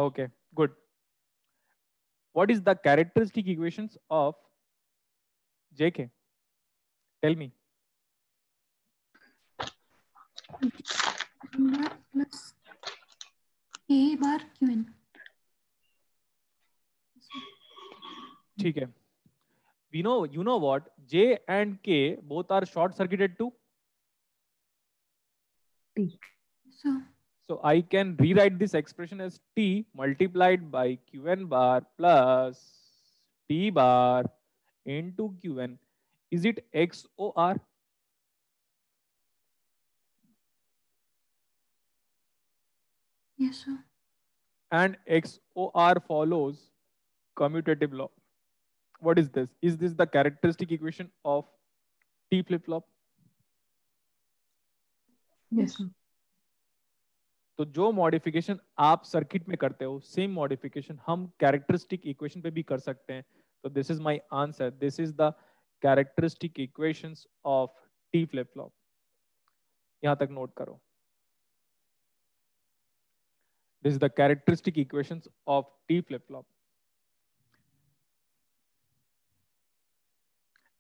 okay good what is the characteristic equations of jk tell me ठीक है we know you know what J and K both are short circuited to t So I can rewrite this expression as T multiplied by Qn bar plus T bar into Qn. Is it XOR? Yes, sir. And XOR follows commutative law. What is this? Is this the characteristic equation of T flip-flop? Yes, sir. तो जो modification आप circuit में करते हो same modification हम characteristic equation पे भी कर सकते हैं तो this is my answer this is the characteristic equations of T flip flop यहां तक नोट करो this is the characteristic equations of T flip flop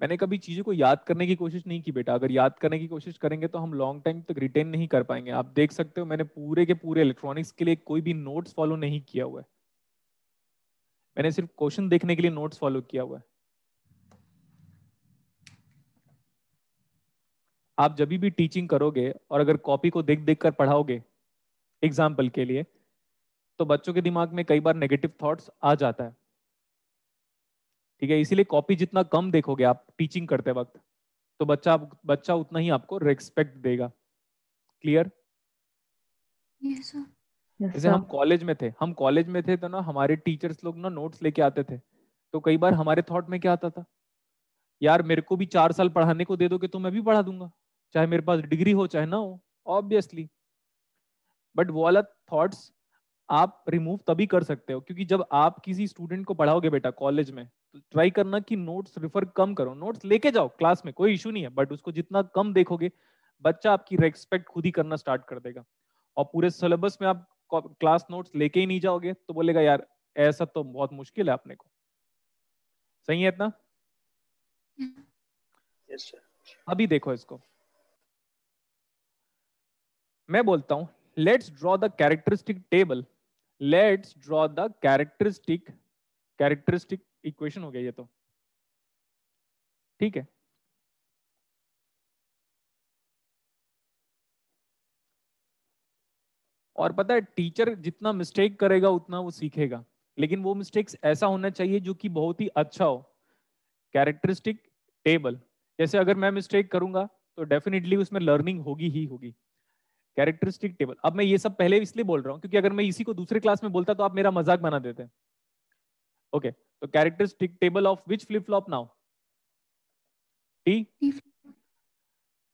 मैंने कभी चीज़ों को याद करने की कोशिश नहीं की बेटा अगर याद करने की कोशिश करेंगे तो हम लॉन्ग टाइम तक रिटेन नहीं कर पाएंगे आप देख सकते हो मैंने पूरे के पूरे इलेक्ट्रॉनिक्स के लिए कोई भी नोट्स फॉलो नहीं किया हुआ है मैंने सिर्फ क्वेश्चन देखने के लिए नोट्स फॉलो किया हुआ है आप जब भी टीचिंग करोगे और अगर कॉपी को देख देख कर पढ़ाओगे एग्जाम्पल के लिए तो बच्चों के दिमाग में कई बार नेगेटिव थॉट्स आ जाता है ठीक है इसीलिए कॉपी जितना कम देखोगे आप टीचिंग करते वक्त तो बच्चा बच्चा उतना ही आपको रेस्पेक्ट देगा क्लियर जैसे हम कॉलेज में थे हम कॉलेज में थे तो ना हमारे टीचर्स लोग ना नोट्स लेके आते थे तो कई बार हमारे थॉट में क्या आता था यार मेरे को भी चार साल पढ़ाने को दे दोगे तो मैं भी पढ़ा दूंगा चाहे मेरे पास डिग्री हो चाहे ना हो ऑब्वियसली बट वो अलग थॉट्स आप रिमूव तभी कर सकते हो क्योंकि जब आप किसी स्टूडेंट को पढ़ाओगे बेटा कॉलेज में ट्राई करना कि नोट्स रिफर कम करो नोट्स लेके जाओ क्लास में कोई इशू नहीं है बट उसको जितना कम देखोगे बच्चा आपकी रेस्पेक्ट खुद ही करना स्टार्ट कर देगा और पूरे सिलेबस में आप क्लास नोट्स लेके ही नहीं जाओगे तो बोलेगा यार ऐसा तो बहुत मुश्किल है अपने को सही है इतना yes, अभी देखो इसको मैं बोलता हूं let's draw the characteristic table let's draw the characteristic characteristic equation हो गया ये तो ठीक है और पता है टीचर जितना मिस्टेक करेगा उतना वो सीखेगा लेकिन वो मिस्टेक्स ऐसा होना चाहिए जो कि बहुत ही अच्छा हो कैरेक्टरिस्टिक टेबल जैसे अगर मैं मिस्टेक करूंगा तो डेफिनेटली उसमें लर्निंग होगी ही होगी कैरेक्टरिस्टिक टेबल अब मैं ये सब पहले इसलिए बोल रहा हूँ क्योंकि अगर मैं इसी को दूसरे क्लास में बोलता तो आप मेरा मजाक बना देते हैं okay so तो characteristic table of which flip flop now t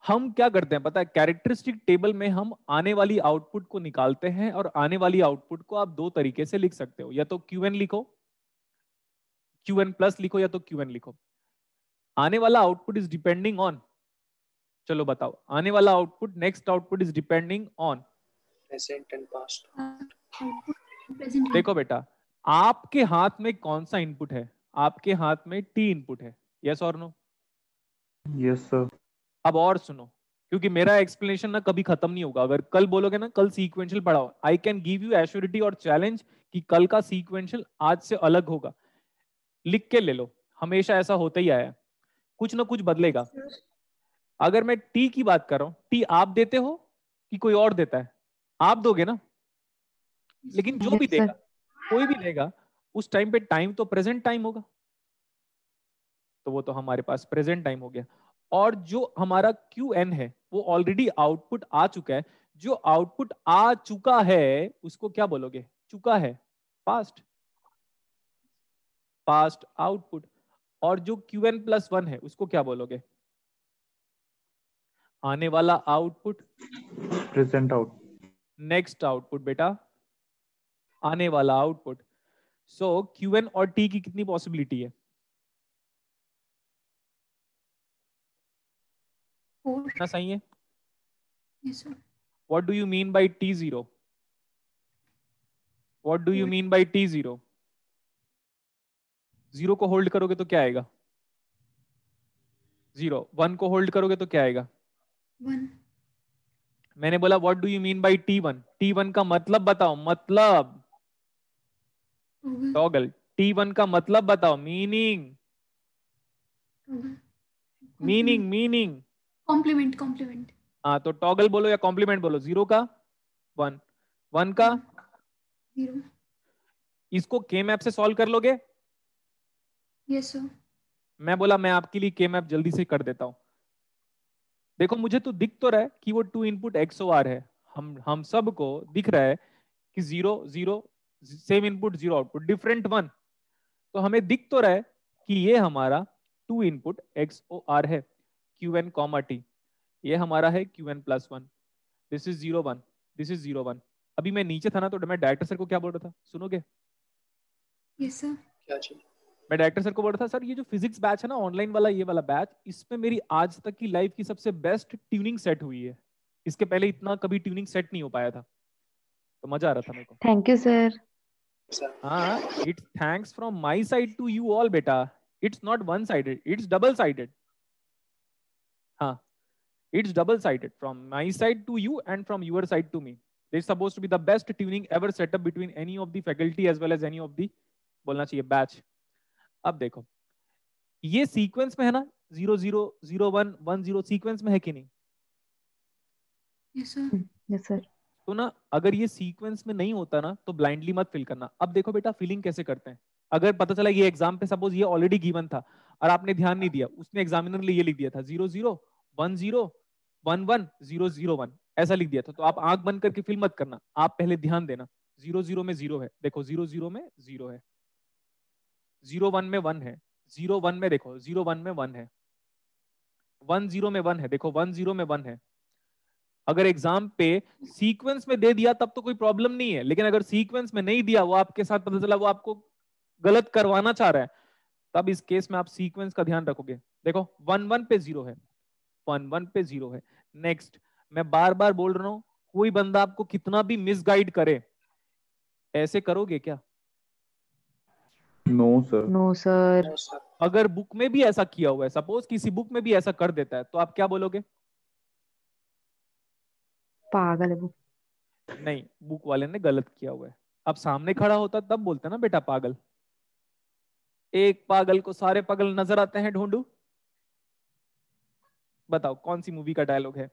हम क्या करते हैं पता है कैरेक्टरिस्टिक टेबल में हम आने वाली आउटपुट को निकालते हैं और आने वाली आउटपुट को आप दो तरीके से लिख सकते हो या तो क्यू एन लिखो क्यू एन प्लस लिखो या तो क्यू एन लिखो आने वाला आउटपुट इज डिपेंडिंग ऑन चलो बताओ आने वाला output next output is depending on present and past देखो बेटा आपके हाथ में कौन सा इनपुट है आपके हाथ में टी इनपुट है यस और नो यस सर अब और सुनो क्योंकि मेरा एक्सप्लेनेशन ना कभी खत्म नहीं होगा अगर कल बोलोगे ना कल सीक्वेंशियल पढ़ाओ I can give you assurity और चैलेंज कि कल का सीक्वेंशियल आज से अलग होगा लिख के ले लो हमेशा ऐसा होता ही आया कुछ ना कुछ बदलेगा अगर मैं टी की बात कर रहा हूं टी आप देते हो कि कोई और देता है आप दोगे ना लेकिन जो भी देगा कोई भी लेगा उस टाइम पे टाइम तो प्रेजेंट टाइम होगा तो वो तो हमारे पास प्रेजेंट टाइम हो गया और जो हमारा क्यू एन है वो ऑलरेडी आउटपुट आ चुका है जो आउटपुट आ चुका है उसको क्या बोलोगे चुका है पास्ट पास्ट आउटपुट और जो क्यू एन प्लस वन है उसको क्या बोलोगे आने वाला output present output next output बेटा आने वाला आउटपुट सो क्यू एन और टी की कितनी पॉसिबिलिटी है ना सही है what do you mean by T zero what do you mean by T zero zero को होल्ड करोगे तो क्या आएगा जीरो वन को होल्ड करोगे तो क्या आएगा मैंने बोला what do you mean by T one T one का मतलब बताओ मतलब टॉगल टी वन का मतलब बताओ meaning meaning meaning complement complement हाँ तो टॉगल बोलो या कॉम्प्लीमेंट बोलो जीरो का वन वन का जीरो इसको के मैप से सॉल्व कर लोगे यस सर मैं बोला मैं आपके लिए के मैप जल्दी से कर देता हूँ देखो मुझे तो दिख तो रहा है कि वो two input X O R है हम हम सबको दिख रहा है कि zero zero same input zero output different one तो हमें दिख तो रहा है कि ये हमारा two input X O R है क्यू एन कॉमा टी ये हमारा है Q N plus one this is zero one this is zero one अभी मैं नीचे था ना तो मैं डायरेक्टर सर को क्या बोल रहा था सुनोगे yes, मैं डायरेक्टर सर को बोल रहा था सर ये जो फिजिक्स बैच है ना ऑनलाइन वाला ये वाला बैच इसमें मेरी आज तक की लाइफ की सबसे बेस्ट ट्यूनिंग सेट हुई है इसके पहले इतना कभी ट्यूनिंग सेट नहीं हो पाया था तो मजा आ रहा था मेरे को थैंक यू सर हाँ it's thanks from my side to you all बेटा it's not one sided it's double sided हाँ it's double sided from my side to you and from your side to me this suppose to be the best tuning ever setup between any of the faculty as well as any of the बोलना चाहिए batch अब देखो ये sequence में है ना zero zero zero one one zero sequence में है कि नहीं यस सर यस सर तो ना अगर ये सीक्वेंस में नहीं होता ना तो ब्लाइंडली मत फिल करना अब देखो बेटा फिलिंग कैसे करते हैं अगर पता चला ये एग्जाम पे सपोज ये ऑलरेडी गिवन था और आपने ध्यान नहीं दिया उसने एग्जामिनर ने ये लिख दिया था zero zero one zero one one zero zero one ऐसा लिख दिया था तो आप आंख बंद करके फिल मत करना आप पहले ध्यान देना जीरो जीरो में जीरो है देखो जीरो जीरो में जीरो है जीरो वन में वन है जीरो वन में देखो जीरो वन में वन है वन जीरो में वन है देखो वन जीरो में वन है अगर एग्जाम पे सीक्वेंस में दे दिया तब तो कोई प्रॉब्लम नहीं है लेकिन अगर सीक्वेंस में नहीं दिया वो आपके साथ पता चला वो आपको गलत करवाना चाह रहा है तब इस केस में आप सीक्वेंस का ध्यान रखोगे देखो वन वन पे जीरो है वन वन पे जीरो है नेक्स्ट मैं बार बार बोल रहा हूं कोई बंदा आपको कितना भी मिसगाइड करे ऐसे करोगे क्या नो सर नो सर अगर बुक में भी ऐसा किया हुआ है सपोज किसी बुक में भी ऐसा कर देता है तो आप क्या बोलोगे पागल है वो नहीं बुक वाले ने गलत किया हुआ है अब सामने खड़ा होता तब बोलते ना बेटा पागल एक पागल को सारे पागल नजर आते हैं ढूंढू बताओ कौन सी मूवी का डायलॉग है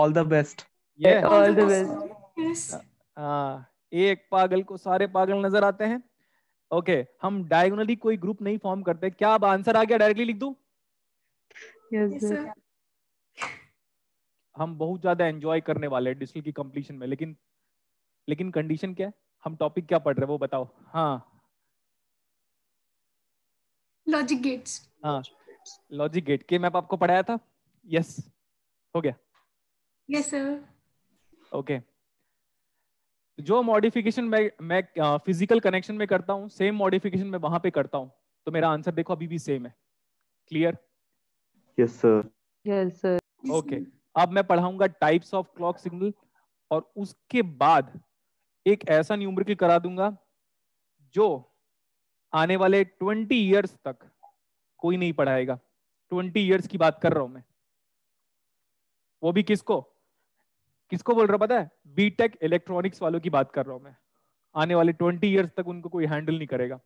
ऑल द बेस्ट ये ऑल द बेस्ट हाँ एक पागल को सारे पागल नजर आते हैं ओके okay, हम डायगोनली कोई ग्रुप नहीं फॉर्म करते क्या अब आंसर आ गया डायरेक्टली लिख दू yes, yes, हम बहुत ज्यादा एंजॉय करने वाले हैं डिजिटल की कंप्लीशन में लेकिन लेकिन कंडीशन क्या है हम टॉपिक क्या पढ़ रहे हैं वो बताओ हाँ लॉजिक गेट्स हाँ लॉजिक गेट के मैप आपको पढ़ाया था यस yes. हो गया यस सर ओके जो मॉडिफिकेशन मैं मैं फिजिकल कनेक्शन में करता हूँ सेम मॉडिफिकेशन मैं वहां पे करता हूँ तो मेरा आंसर देखो अभी भी सेम है clear yes sir yes sir okay अब मैं पढ़ाऊंगा टाइप्स ऑफ क्लॉक सिग्नल और उसके बाद एक ऐसा न्यूमरिकल करा दूंगा जो आने वाले ट्वेंटी ईयर्स तक कोई नहीं पढ़ाएगा ट्वेंटी ईयर्स की बात कर रहा हूं मैं वो भी किसको किसको बोल रहा पता है बीटेक इलेक्ट्रॉनिक्स वालों की बात कर रहा हूं मैं आने वाले ट्वेंटी ईयर्स तक उनको कोई हैंडल नहीं करेगा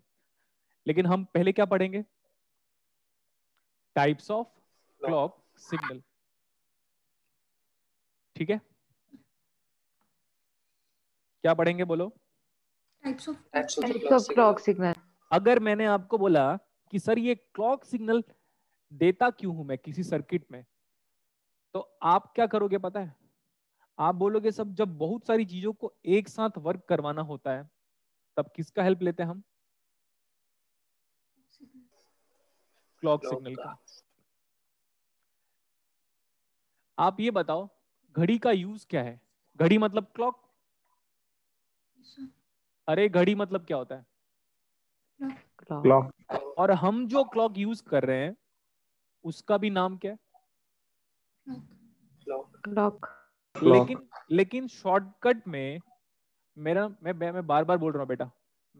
लेकिन हम पहले क्या पढ़ेंगे टाइप्स ऑफ क्लॉक सिग्नल ठीक है क्या पढ़ेंगे बोलो क्लॉक सिग्नल अगर मैंने आपको बोला कि सर ये क्लॉक सिग्नल देता क्यों हूं मैं किसी सर्किट में तो आप क्या करोगे पता है आप बोलोगे सब जब बहुत सारी चीजों को एक साथ वर्क करवाना होता है तब किसका हेल्प लेते हैं हम क्लॉक सिग्नल का आप ये बताओ घड़ी का यूज क्या है घड़ी मतलब क्लॉक अरे घड़ी मतलब क्या होता है क्लॉक और हम जो क्लॉक यूज कर रहे हैं उसका भी नाम क्या है क्लॉक लेकिन लेकिन शॉर्टकट में मेरा मैं मैं बार बार बोल रहा हूँ बेटा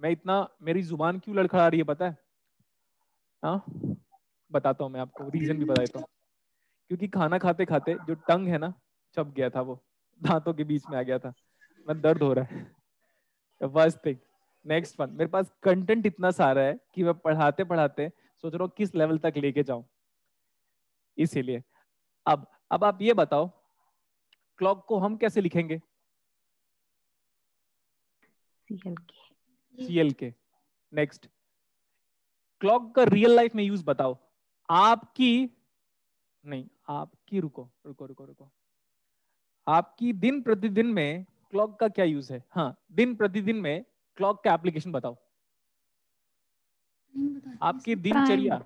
मैं इतना मेरी जुबान क्यों लड़खड़ा रही है पता है हाँ बताता हूँ मैं आपको रीजन भी बता देता हूँ क्योंकि खाना खाते खाते जो टंग है ना चप गया था वो दांतों के बीच में आ गया था मैं दर्द हो रहा है फर्स्ट थिंग नेक्स्ट वन मेरे पास कंटेंट इतना सारा है कि मैं पढ़ाते पढ़ाते सोच रहा हूँ किस लेवल तक लेके जाऊं इसीलिए अब अब आप ये बताओ क्लॉक को हम कैसे लिखेंगे सीएल के नेक्स्ट क्लॉक का रियल लाइफ में यूज बताओ आपकी नहीं आपकी रुको रुको रुको रुको आपकी दिन प्रतिदिन में क्लॉक का क्या यूज है हाँ दिन प्रतिदिन में क्लॉक का एप्लीकेशन बताओ आपकी दिनचर्या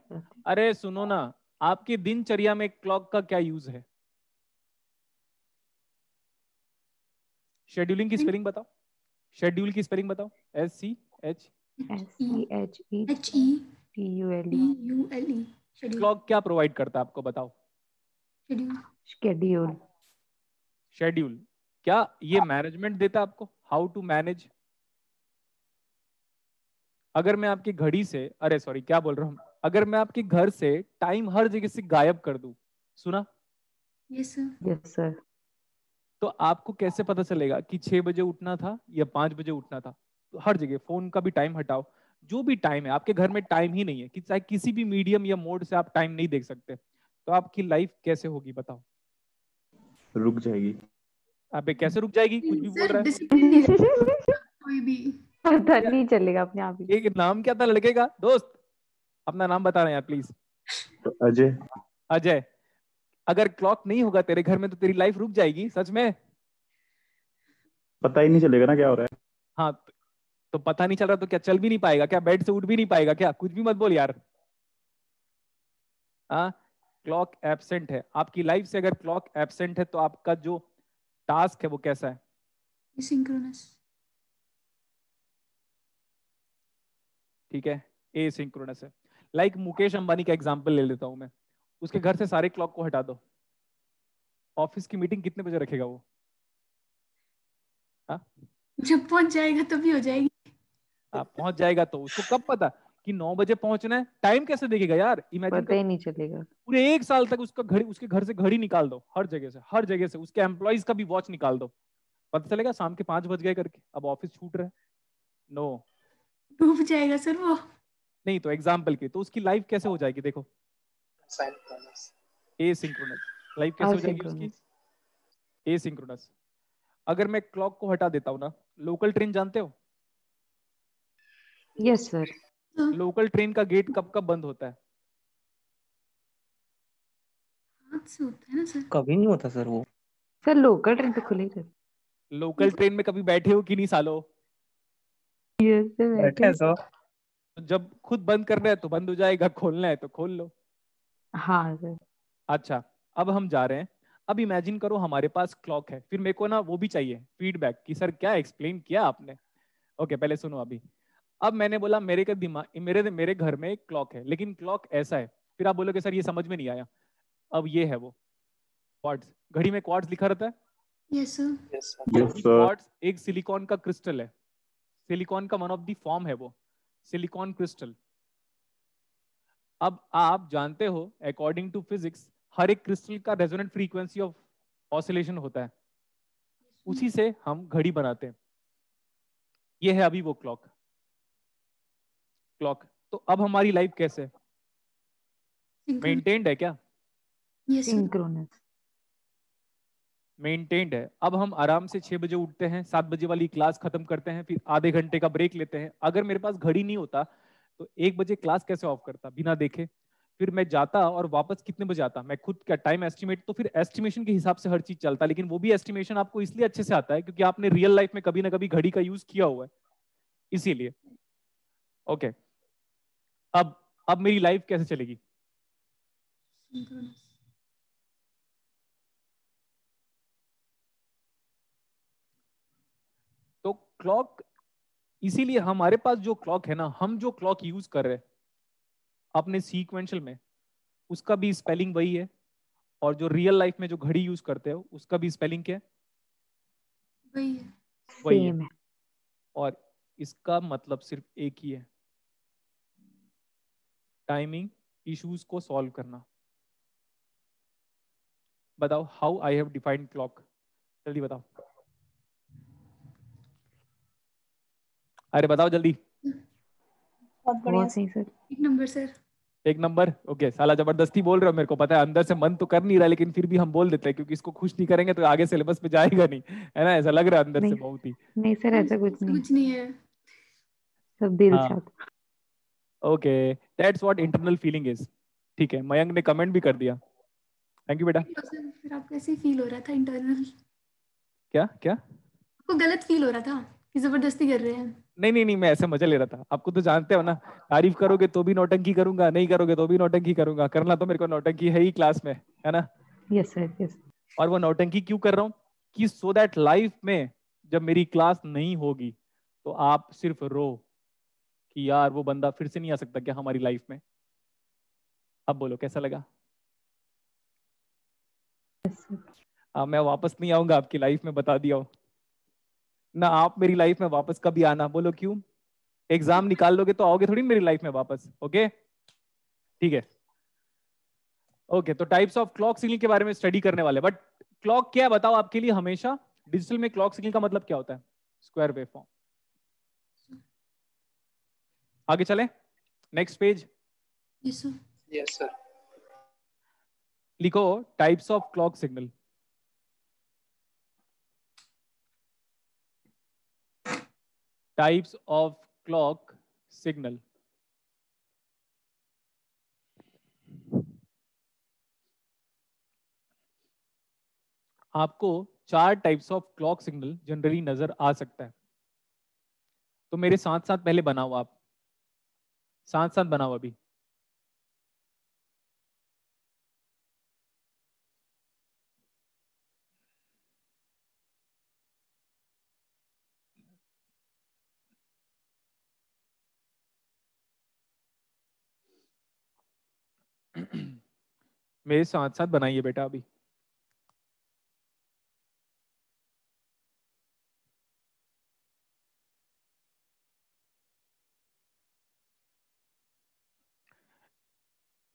अरे सुनो ना आपकी दिनचर्या में क्लॉक का क्या यूज है शेड्यूलिंग की स्पेलिंग बताओ शेड्यूल की स्पेलिंग बताओ S C H H clock क्या प्रोवाइड करता है आपको बताओ शेड्यूल शेड्यूल क्या ये मैनेजमेंट देता आपको हाउ टू मैनेज अगर मैं आपकी घड़ी से अरे सॉरी क्या बोल रहा हूँ अगर मैं आपके घर से टाइम हर जगह से गायब कर दू सुना यस yes, सर yes, तो आपको कैसे पता चलेगा कि छह बजे उठना था या पांच बजे उठना था तो हर जगह फोन का भी टाइम हटाओ जो भी टाइम है आपके घर में टाइम ही नहीं है कि चाहे किसी भी मीडियम या मोड से आप टाइम नहीं देख सकते तो आपकी लाइफ कैसे होगी बताओ रुक जाएगी अबे कैसे रुक जाएगी कुछ भी बोल रहा है कोई भी पता नहीं चलेगा अपने आप ही एक नाम क्या था लड़के का दोस्त अपना नाम बता रहे हैं प्लीज तो अजय अजय अगर क्लॉक नहीं होगा तेरे घर में तो तेरी लाइफ रुक जाएगी सच में पता ही नहीं चलेगा ना क्या हो रहा है हाँ तो, तो पता नहीं चल रहा तो क्या चल भी नहीं पाएगा क्या बेड से उठ भी नहीं पाएगा क्या कुछ भी मत बोल यार हाँ क्लॉक एबसेंट है आपकी लाइफ से अगर क्लॉक एबसेंट है तो आपका जो टास्क है वो कैसा है ठीक है ए सिंक्रोनस है लाइक like मुकेश अंबानी का एग्जांपल ले लेता हूं मैं उसके घर से सारे क्लॉक को हटा दो ऑफिस की मीटिंग कितने बजे रखेगा वो हा? जब पहुंच जाएगा तभी तो हो जाएगी आ, हाँ, पहुंच जाएगा तो उसको कब पता कि नौ बजे पहुंचना है टाइम कैसे देखेगा यार इमेजिन पता ही नहीं चलेगा पूरे एक साल तक उसका घड़ी उसके घर से घड़ी निकाल दो हर जगह से हर जगह से उसके एम्प्लॉयज का भी वॉच निकाल दो पता चलेगा शाम के पांच बज गए करके अब ऑफिस छूट रहा है नो डूब जाएगा सर वो नहीं तो एग्जाम्पल के तो उसकी लाइफ कैसे हो जाएगी देखो ए सिंक्रोनस लाइफ कैसे हो जाएगी उसकी ए सिंक्रोनस अगर मैं क्लॉक को हटा देता हूँ ना लोकल ट्रेन जानते हो यस yes, सर हाँ। लोकल ट्रेन का गेट कब कब बंद होता है कभी नहीं होता सर वो सर लोकल ट्रेन तो खुली रहती लोकल ट्रेन में कभी बैठे हो कि नहीं सालो तो बैठे सर तो जब खुद बंद करना है तो बंद हो जाएगा खोलना है तो खोल लो हाँ सर अच्छा अब हम जा रहे हैं अब इमेजिन करो हमारे पास क्लॉक है फिर मेरे को ना वो भी चाहिए फीडबैक कि सर क्या एक्सप्लेन किया आपने ओके पहले सुनो अभी अब मैंने बोला मेरे का दिमाग मेरे मेरे घर में एक क्लॉक है लेकिन क्लॉक ऐसा है फिर आप बोलोगे सर ये समझ में नहीं आया अब ये है वो क्वार्ट्स घड़ी में क्वार्ट्स लिखा रहता है यस सर क्वार्ट्स एक सिलिकॉन का क्रिस्टल है सिलिकॉन का वन ऑफ द फॉर्म है वो सिलिकॉन क्रिस्टल अब आप जानते हो अकॉर्डिंग टू फिजिक्स हर एक क्रिस्टल का रेजोनेंट फ्रीक्वेंसी ऑफ ऑसिलेशन होता है उसी से हम घड़ी बनाते हैं ये है अभी वो क्लॉक क्लॉक तो अब हमारी लाइफ कैसे मेंटेन्ड है क्या मेंटेन्ड है अब हम आराम से छह बजे उठते हैं सात बजे वाली क्लास खत्म करते हैं फिर आधे घंटे का ब्रेक लेते हैं अगर मेरे पास घड़ी नहीं होता तो एक बजे क्लास कैसे ऑफ करता बिना देखे फिर मैं जाता और वापस कितने बजे आता मैं खुद का टाइम एस्टिमेट तो फिर एस्टिमेशन के हिसाब से हर चीज चलता लेकिन वो भी एस्टिमेशन आपको इसलिए अच्छे से आता है क्योंकि आपने रियल लाइफ में कभी ना कभी घड़ी का यूज किया हुआ है इसीलिए ओके okay. अब अब मेरी लाइफ कैसे चलेगी तो क्लॉक इसीलिए हमारे पास जो क्लॉक है ना हम जो क्लॉक यूज कर रहे हैं अपने सीक्वेंशियल में उसका भी स्पेलिंग वही है और जो रियल लाइफ में जो घड़ी यूज करते हो उसका भी स्पेलिंग क्या है वही है वही है और इसका मतलब सिर्फ एक ही है टाइमिंग इश्यूज को सॉल्व करना बताओ how I have defined clock जल्दी बताओ अरे बताओ जल्दी एक नंबर सर एक नंबर ओके साला जबरदस्ती बोल रहे हो मेरे को पता है अंदर से मन तो कर नहीं रहा लेकिन फिर भी हम बोल देते हैं क्योंकि इसको खुश नहीं करेंगे तो आगे सिलेबस पे जाएगा नहीं है ना ऐसा लग रहा है अंदर से बहुत ही नहीं सर ऐसा कुछ नहीं कुछ नहीं है सब दिल हाँ, okay that's what internal feeling is ठीक है मयंक ने कमेंट भी कर दिया थैंक यू बेटा फिर आप कैसे फील हो रहा था इंटरनल क्या क्या आपको गलत फील हो रहा था कि जबरदस्ती कर रहे हैं नहीं नहीं नहीं मैं ऐसे मजा ले रहा था आपको तो जानते हो ना तारीफ करोगे तो भी नौटंकी करूंगा नहीं करोगे तो भी नौटंकी करूंगा करना तो मेरे को नौटंकी है ही क्लास में है ना यस सर यस और वो नौटंकी क्यों कर रहा हूँ कि सो दैट लाइफ में जब मेरी क्लास नहीं होगी तो आप सिर्फ रो कि यार वो बंदा फिर से नहीं आ सकता क्या हमारी लाइफ में अब बोलो कैसा लगा आ, हाँ, मैं वापस नहीं आऊंगा आपकी लाइफ में बता दिया ना आप मेरी लाइफ में वापस कभी आना बोलो क्यों एग्जाम निकाल लोगे तो आओगे थोड़ी मेरी लाइफ में वापस ओके ठीक है ओके तो टाइप्स ऑफ क्लॉक सिग्नल के बारे में स्टडी करने वाले बट क्लॉक क्या है बताओ आपके लिए हमेशा डिजिटल में क्लॉक सिग्नल का मतलब क्या होता है स्क्वायर वेव फॉर्म आगे चले नेक्स्ट पेज यस सर लिखो types of clock signal types of clock signal आपको चार types of clock signal generally नजर आ सकता है तो मेरे साथ साथ पहले बनाओ आप साथ साथ बनाओ अभी मेरे साथ साथ बनाइए बेटा अभी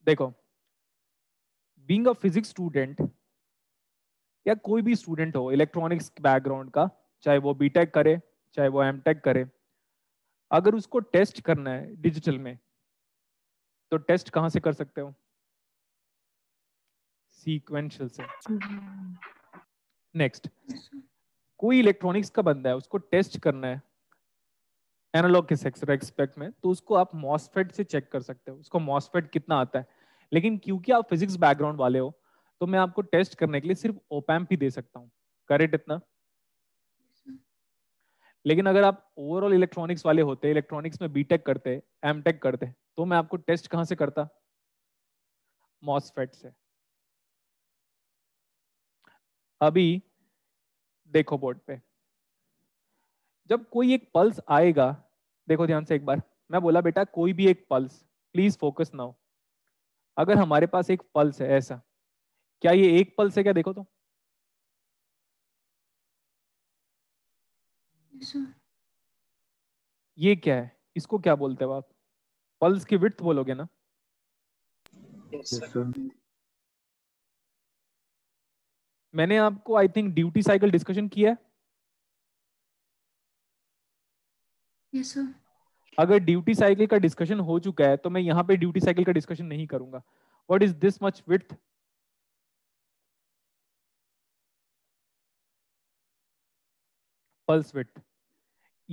देखो बींग अ फिजिक्स स्टूडेंट या कोई भी स्टूडेंट हो इलेक्ट्रॉनिक्स बैकग्राउंड का चाहे वो बीटेक करे चाहे वो एमटेक करे अगर उसको टेस्ट करना है डिजिटल में तो टेस्ट कहां से कर सकते हो सीक्वेंशियल से नेक्स्ट हम्म। कोई इलेक्ट्रॉनिक्स का बंदा है उसको टेस्ट करना है एनालॉग के एक्सपेक्ट में तो उसको आप मॉसफेट से चेक कर सकते हो उसको मॉसफेट कितना आता है लेकिन क्योंकि आप फिजिक्स बैकग्राउंड वाले हो तो मैं आपको टेस्ट करने के लिए सिर्फ ओपैम्प ही दे सकता हूँ करेक्ट इतना लेकिन अगर आप ओवरऑल इलेक्ट्रॉनिक्स वाले होते इलेक्ट्रॉनिक्स में बीटेक करते एमटेक करते तो मैं आपको टेस्ट कहां से करता मॉसफेट से अभी देखो बोर्ड पे जब कोई एक पल्स आएगा देखो ध्यान से एक बार मैं बोला बेटा कोई भी एक पल्स प्लीज फोकस ना हो अगर हमारे पास एक पल्स है ऐसा क्या ये एक पल्स है क्या देखो तो ये क्या है इसको क्या बोलते हो आप पल्स की विथ बोलोगे ना yes, मैंने आपको I think duty cycle discussion किया है अगर ड्यूटी साइकिल का डिस्कशन हो चुका है तो मैं यहाँ पे ड्यूटी साइकिल का डिस्कशन नहीं करूंगा what is this much with pulse width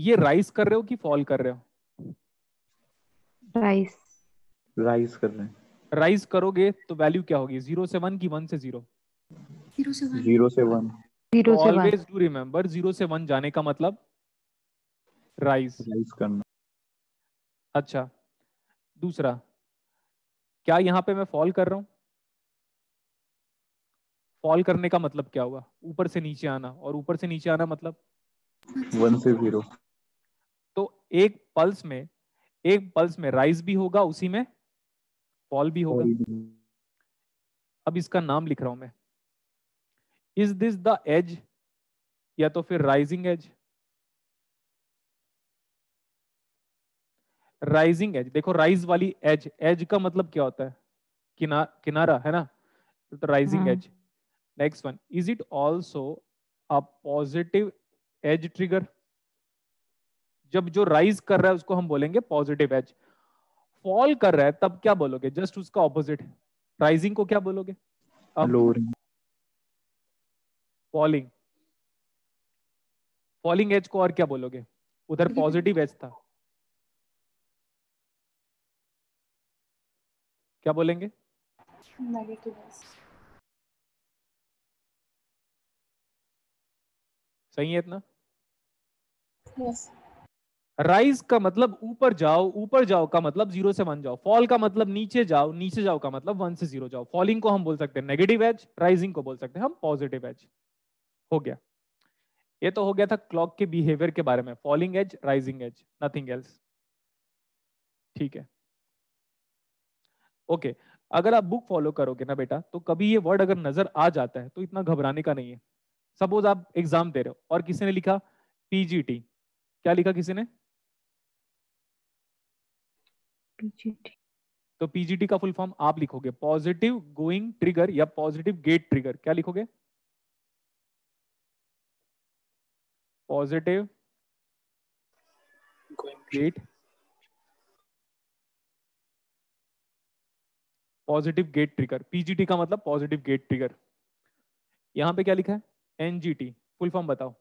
ये राइस कर रहे हो कि फॉल कर रहे हो राइस राइस कर रहे हैं राइस करोगे तो वैल्यू क्या होगी जीरो से वन की वन से जीरो जीरो से वन जीरो से one always do remember zero से वन जाने का मतलब राइज राइज करना अच्छा दूसरा क्या यहाँ पे मैं फॉल कर रहा हूँ फॉल करने का मतलब क्या हुआ ऊपर से नीचे आना और ऊपर से नीचे आना मतलब वन से जीरो तो एक पल्स में एक पल्स में राइज भी होगा उसी में फॉल भी होगा अब इसका नाम लिख रहा हूं मैं इज दिस द एज या तो फिर राइजिंग एज राइजिंग एज देखो राइज वाली एज एज का मतलब क्या होता है किना किनारा है ना तो rising edge next one is it also a positive edge trigger जब जो राइज कर रहा है उसको हम बोलेंगे पॉजिटिव एज फॉल कर रहा है तब क्या बोलोगे जस्ट उसका ऑपोजिट राइजिंग को क्या बोलोगे फॉलिंग फॉलिंग एज को और क्या बोलोगे उधर पॉजिटिव एज था क्या बोलेंगे सही है इतना yes. राइज का मतलब ऊपर जाओ ऊपर जाओ का मतलब जीरो से वन जाओ फॉल का मतलब नीचे जाओ नीचे जाओ का मतलब वन से जीरो जाओ फॉलिंग को हम बोल सकते हैं नेगेटिव एज राइजिंग को बोल सकते हैं हम पॉजिटिव एज हो गया ये तो हो गया था क्लॉक के बिहेवियर के बारे में falling edge rising edge nothing else ठीक है ओके अगर आप बुक फॉलो करोगे ना बेटा तो कभी ये वर्ड अगर नजर आ जाता है तो इतना घबराने का नहीं है सपोज आप एग्जाम दे रहे हो और किसी ने लिखा पीजीटी क्या लिखा किसी ने पीजीटी तो पीजीटी का फुल फॉर्म आप लिखोगे पॉजिटिव गोइंग ट्रिगर या पॉजिटिव गेट ट्रिगर क्या लिखोगे positive gate positive gate trigger PGT का मतलब पॉजिटिव गेट ट्रिगर यहाँ पे क्या लिखा है एनजीटी फुल फॉर्म बताओ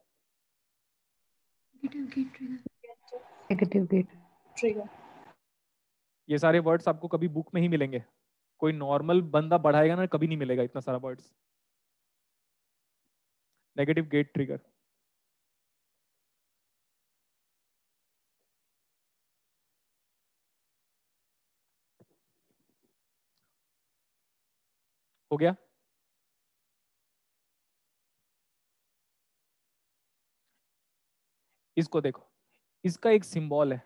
ये सारे वर्ड्स आपको कभी बुक में ही मिलेंगे कोई नॉर्मल बंदा बढ़ाएगा ना कभी नहीं मिलेगा इतना सारा वर्ड्स नेगेटिव गेट ट्रिगर हो गया इसको देखो इसका एक सिंबल है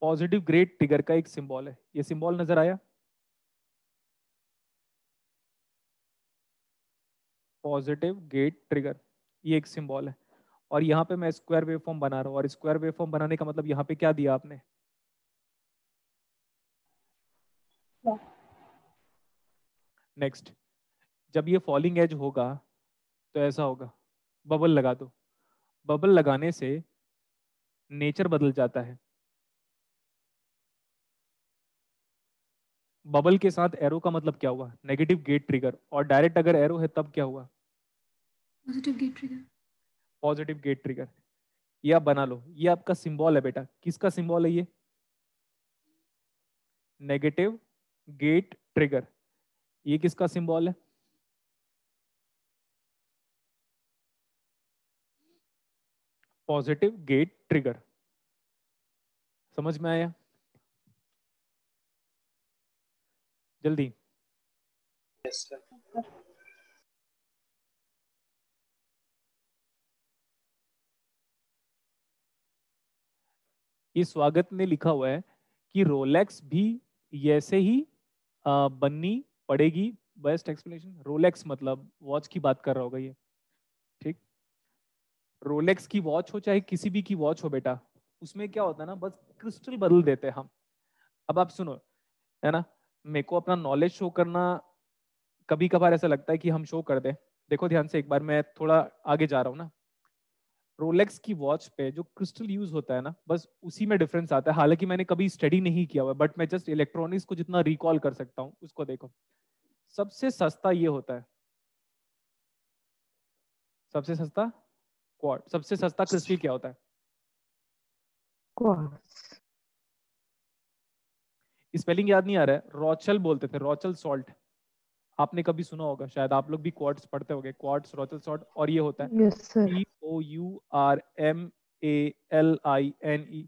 पॉजिटिव ग्रेट ट्रिगर का एक सिंबल है ये सिंबल नजर आया पॉजिटिव गेट ट्रिगर ये एक सिंबल है और यहाँ पे मैं स्क्वायर वेव फॉर्म बना रहा हूँ और स्क्वायर वेव फॉर्म बनाने का मतलब यहाँ पे क्या दिया आपने नेक्स्ट जब ये फॉलिंग एज होगा तो ऐसा होगा बबल लगा दो बबल लगाने से नेचर बदल जाता है बबल के साथ एरो का मतलब क्या हुआ नेगेटिव गेट ट्रिगर और डायरेक्ट अगर एरो है तब क्या हुआ positive gate trigger positive gate trigger ये आप बना लो ये आपका सिंबल है बेटा किसका सिंबल है ये नेगेटिव गेट ट्रिगर ये किसका सिंबल है पॉजिटिव गेट ट्रिगर समझ में आया जल्दी yes, ये स्वागत ने लिखा हुआ है कि रोलेक्स भी ऐसे ही बननी पड़ेगी बेस्ट एक्सप्लेनेशन रोलेक्स मतलब वॉच की बात कर रहा होगा ये रोलेक्स की वॉच हो चाहे किसी भी की वॉच हो बेटा उसमें क्या होता है ना बस क्रिस्टल बदल देते हैं हम अब आप सुनो है ना मेरे को अपना नॉलेज शो करना कभी कभार ऐसा लगता है कि हम शो कर दें देखो ध्यान से एक बार मैं थोड़ा आगे जा रहा हूँ ना रोलेक्स की वॉच पे जो क्रिस्टल यूज होता है ना बस उसी में डिफरेंस आता है हालांकि मैंने कभी स्टडी नहीं किया हुआ बट मैं जस्ट इलेक्ट्रॉनिक्स को जितना रिकॉल कर सकता हूँ उसको देखो सबसे सस्ता ये होता है सबसे सस्ता क्वार्ट सबसे सस्ता क्रिस्टल क्या होता है स्पेलिंग याद नहीं आ रहा है रोचल बोलते थे रोचल सॉल्ट आपने कभी सुना होगा शायद आप लोग भी क्वार्ट्स पढ़ते होंगे क्वार्ट्स रोचल सॉल्ट और ये होता है T O U R M A L I N E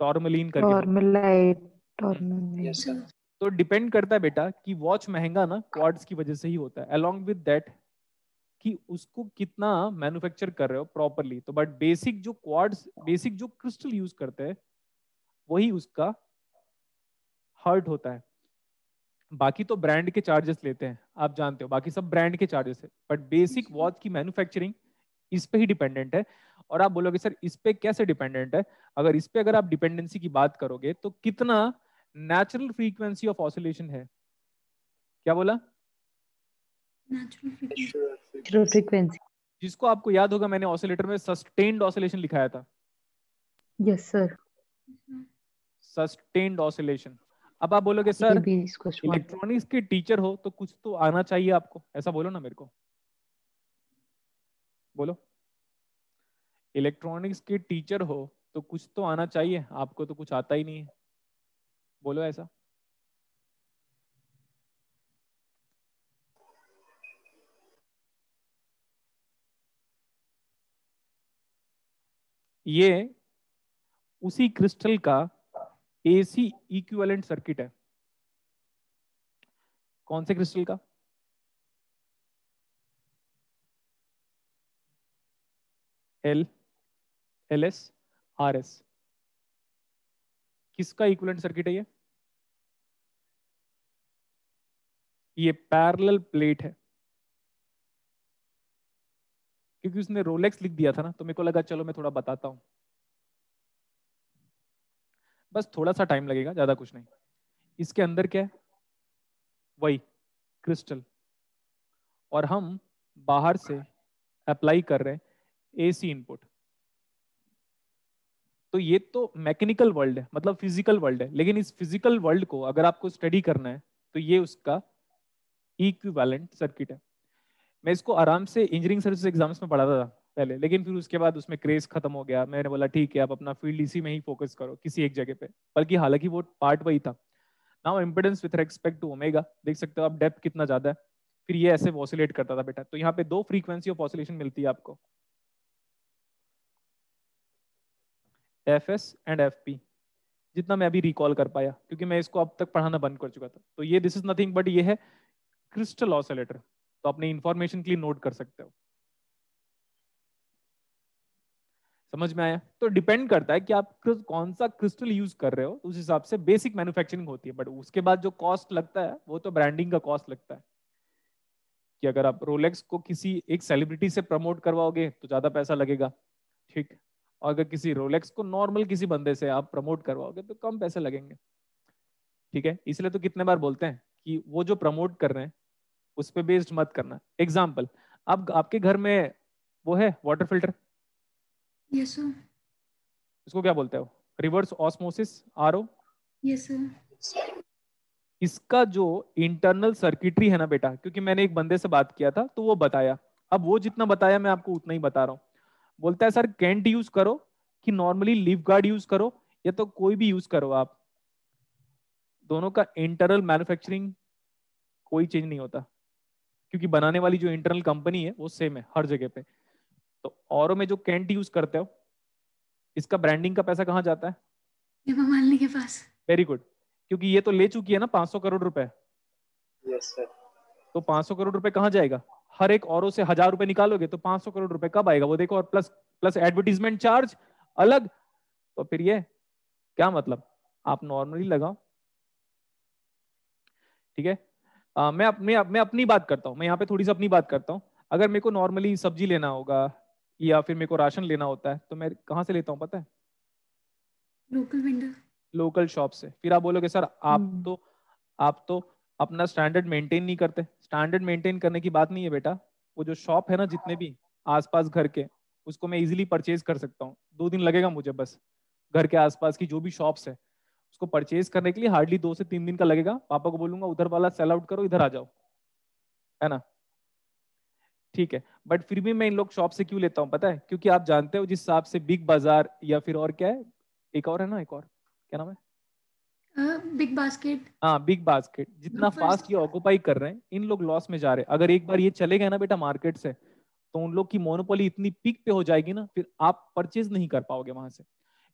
tourmaline करके टॉर्मलाइट हम्म। टॉर्मलिन तो डिपेंड करता है बेटा कि वॉच महंगा ना क्वार्ट्स की वजह से ही होता है अलोंग विद दैट कि उसको कितना मैन्युफैक्चर कर रहे हो प्रॉपरली तो बट बेसिक जो क्वाड्स बेसिक जो क्रिस्टल यूज करते हैं वही उसका हर्ट होता है बाकी तो ब्रांड के चार्जेस लेते हैं आप जानते हो बाकी सब ब्रांड के चार्जेस है बट बेसिक वॉच की मैन्युफैक्चरिंग इस पे ही डिपेंडेंट है और आप बोलोगे सर इस पे कैसे डिपेंडेंट है अगर इस पे अगर आप डिपेंडेंसी की बात करोगे तो कितना नेचुरल फ्रीक्वेंसी ऑफ ऑसिलेशन है क्या बोला जिसको आपको याद होगा मैंने ऑसिलेटर में सस्टेन्ड ऑसिलेशन लिखाया था यस सर सस्टेन्ड ऑसिलेशन अब आप बोलोगे सर इलेक्ट्रॉनिक्स के टीचर हो तो कुछ तो आना चाहिए आपको ऐसा बोलो ना मेरे को बोलो इलेक्ट्रॉनिक्स के टीचर हो तो कुछ तो आना चाहिए आपको तो कुछ आता ही नहीं है बोलो ऐसा ये उसी क्रिस्टल का एसी इक्विवेलेंट सर्किट है कौन से क्रिस्टल का L L S R S किसका इक्विवेलेंट सर्किट है ये ये पैरेलल प्लेट है क्योंकि उसने रोलेक्स लिख दिया था ना तो मेरे को लगा चलो मैं थोड़ा बताता हूँ बस थोड़ा सा टाइम लगेगा ज्यादा कुछ नहीं इसके अंदर क्या है वही क्रिस्टल और हम बाहर से अप्लाई कर रहे हैं एसी इनपुट तो ये तो मैकेनिकल वर्ल्ड है मतलब फिजिकल वर्ल्ड है लेकिन इस फिजिकल वर्ल्ड को अगर आपको स्टडी करना है तो ये उसका इक्विवेलेंट सर्किट है मैं इसको आराम से इंजीनियरिंग सर्विस एग्जाम्स में पढ़ाता था पहले लेकिन फिर उसके बाद उसमें क्रेज खत्म हो गया मैंने बोला ठीक है आप अपना फील्ड इसी में ही फोकस करो किसी एक जगह पे बल्कि हालांकि वो पार्ट वही था now importance with respect to omega देख सकते हो आप डेप्थ कितना ज्यादा है फिर ये ऐसे वॉसिलेट करता था बेटा तो यहाँ पे दो फ्रीक्वेंसी ऑफ ऑसिलेशन मिलती है आपको F S and F P जितना मैं अभी रिकॉल कर पाया क्योंकि मैं इसको अब तक पढ़ाना बंद कर चुका था तो ये दिस इज नथिंग बट ये है क्रिस्टल ऑसिलेटर तो अपने इंफॉर्मेशन के लिए नोट कर सकते हो समझ में आया तो डिपेंड करता है कि आप कौन सा क्रिस्टल यूज कर रहे हो उस हिसाब से बेसिक मैन्युफैक्चरिंग होती है बट उसके बाद जो कॉस्ट लगता है वो तो ब्रांडिंग का कॉस्ट लगता है कि अगर आप रोलेक्स को किसी एक सेलिब्रिटी से प्रमोट करवाओगे तो ज्यादा पैसा लगेगा ठीक और अगर किसी रोलेक्स को नॉर्मल किसी बंदे से आप प्रमोट करवाओगे तो कम पैसे लगेंगे ठीक है इसलिए तो कितने बार बोलते हैं कि वो जो प्रमोट कर रहे हैं उस पर बेस्ड मत करना एग्जाम्पल अब आपके घर में वो है वाटर फिल्टर yes, इसको क्या बोलते हो reverse osmosis R O yes इसका जो इंटरनल सर्किटरी है ना बेटा क्योंकि मैंने एक बंदे से बात किया था तो वो बताया अब वो जितना बताया मैं आपको उतना ही बता रहा हूँ बोलता है सर कैंट यूज करो कि नॉर्मली लिव गार्ड यूज करो या तो कोई भी यूज करो आप दोनों का इंटरनल मैन्युफैक्चरिंग कोई चेंज नहीं होता क्योंकि बनाने वाली जो इंटरनल कंपनी है वो सेम है हर जगह पे तो और में जो कैंट यूज करते हो इसका ब्रांडिंग का पैसा कहाँ जाता है ये के पास वेरी गुड क्योंकि ये तो ले चुकी है ना 500 करोड़ रुपए yes, sir. तो 500 करोड़ रुपए कहाँ जाएगा हर एक औरों से हजार रुपए निकालोगे तो 500 करोड़ रुपए कब आएगा वो देखो और प्लस प्लस एडवर्टीजमेंट चार्ज अलग तो फिर ये क्या मतलब आप नॉर्मली लगाओ ठीक है मैं, मैं मैं अपनी बात करता हूँ मैं यहाँ पे थोड़ी सी अपनी बात करता हूँ अगर मेरे को नॉर्मली सब्जी लेना होगा या फिर मेरे को राशन लेना होता है तो मैं कहाँ से लेता हूँ पता है लोकल वेंडर लोकल शॉप से फिर आप बोलोगे सर आप hmm. तो आप तो अपना स्टैंडर्ड मेंटेन नहीं करते स्टैंडर्ड मेंटेन करने की बात नहीं है बेटा वो जो शॉप है ना जितने भी आसपास घर के उसको मैं इजीली परचेज कर सकता हूँ दो दिन लगेगा मुझे बस घर के आसपास की जो भी शॉप्स है उसको परचेज करने के लिए हार्डली दो से तीन दिन का लगेगा पापा को बोलूंगा उधर वाला सेल आउट करो इधर आ जाओ है ना ठीक है बट फिर भी मैं इन लोग शॉप से क्यों लेता हूँ पता है क्योंकि आप जानते हो जिस हिसाब से बिग बाजार या फिर और क्या है एक और है ना एक और क्या नाम है बिग बास्केट हाँ बिग बास्केट हाँ, जितना फास्ट ये ऑक्यूपाई कर रहे हैं इन लोग लॉस में जा रहे हैं अगर एक बार ये चले गए ना बेटा मार्केट से तो उन लोग की मोनोपोली इतनी पीक पे हो जाएगी ना फिर आप परचेज नहीं कर पाओगे वहां से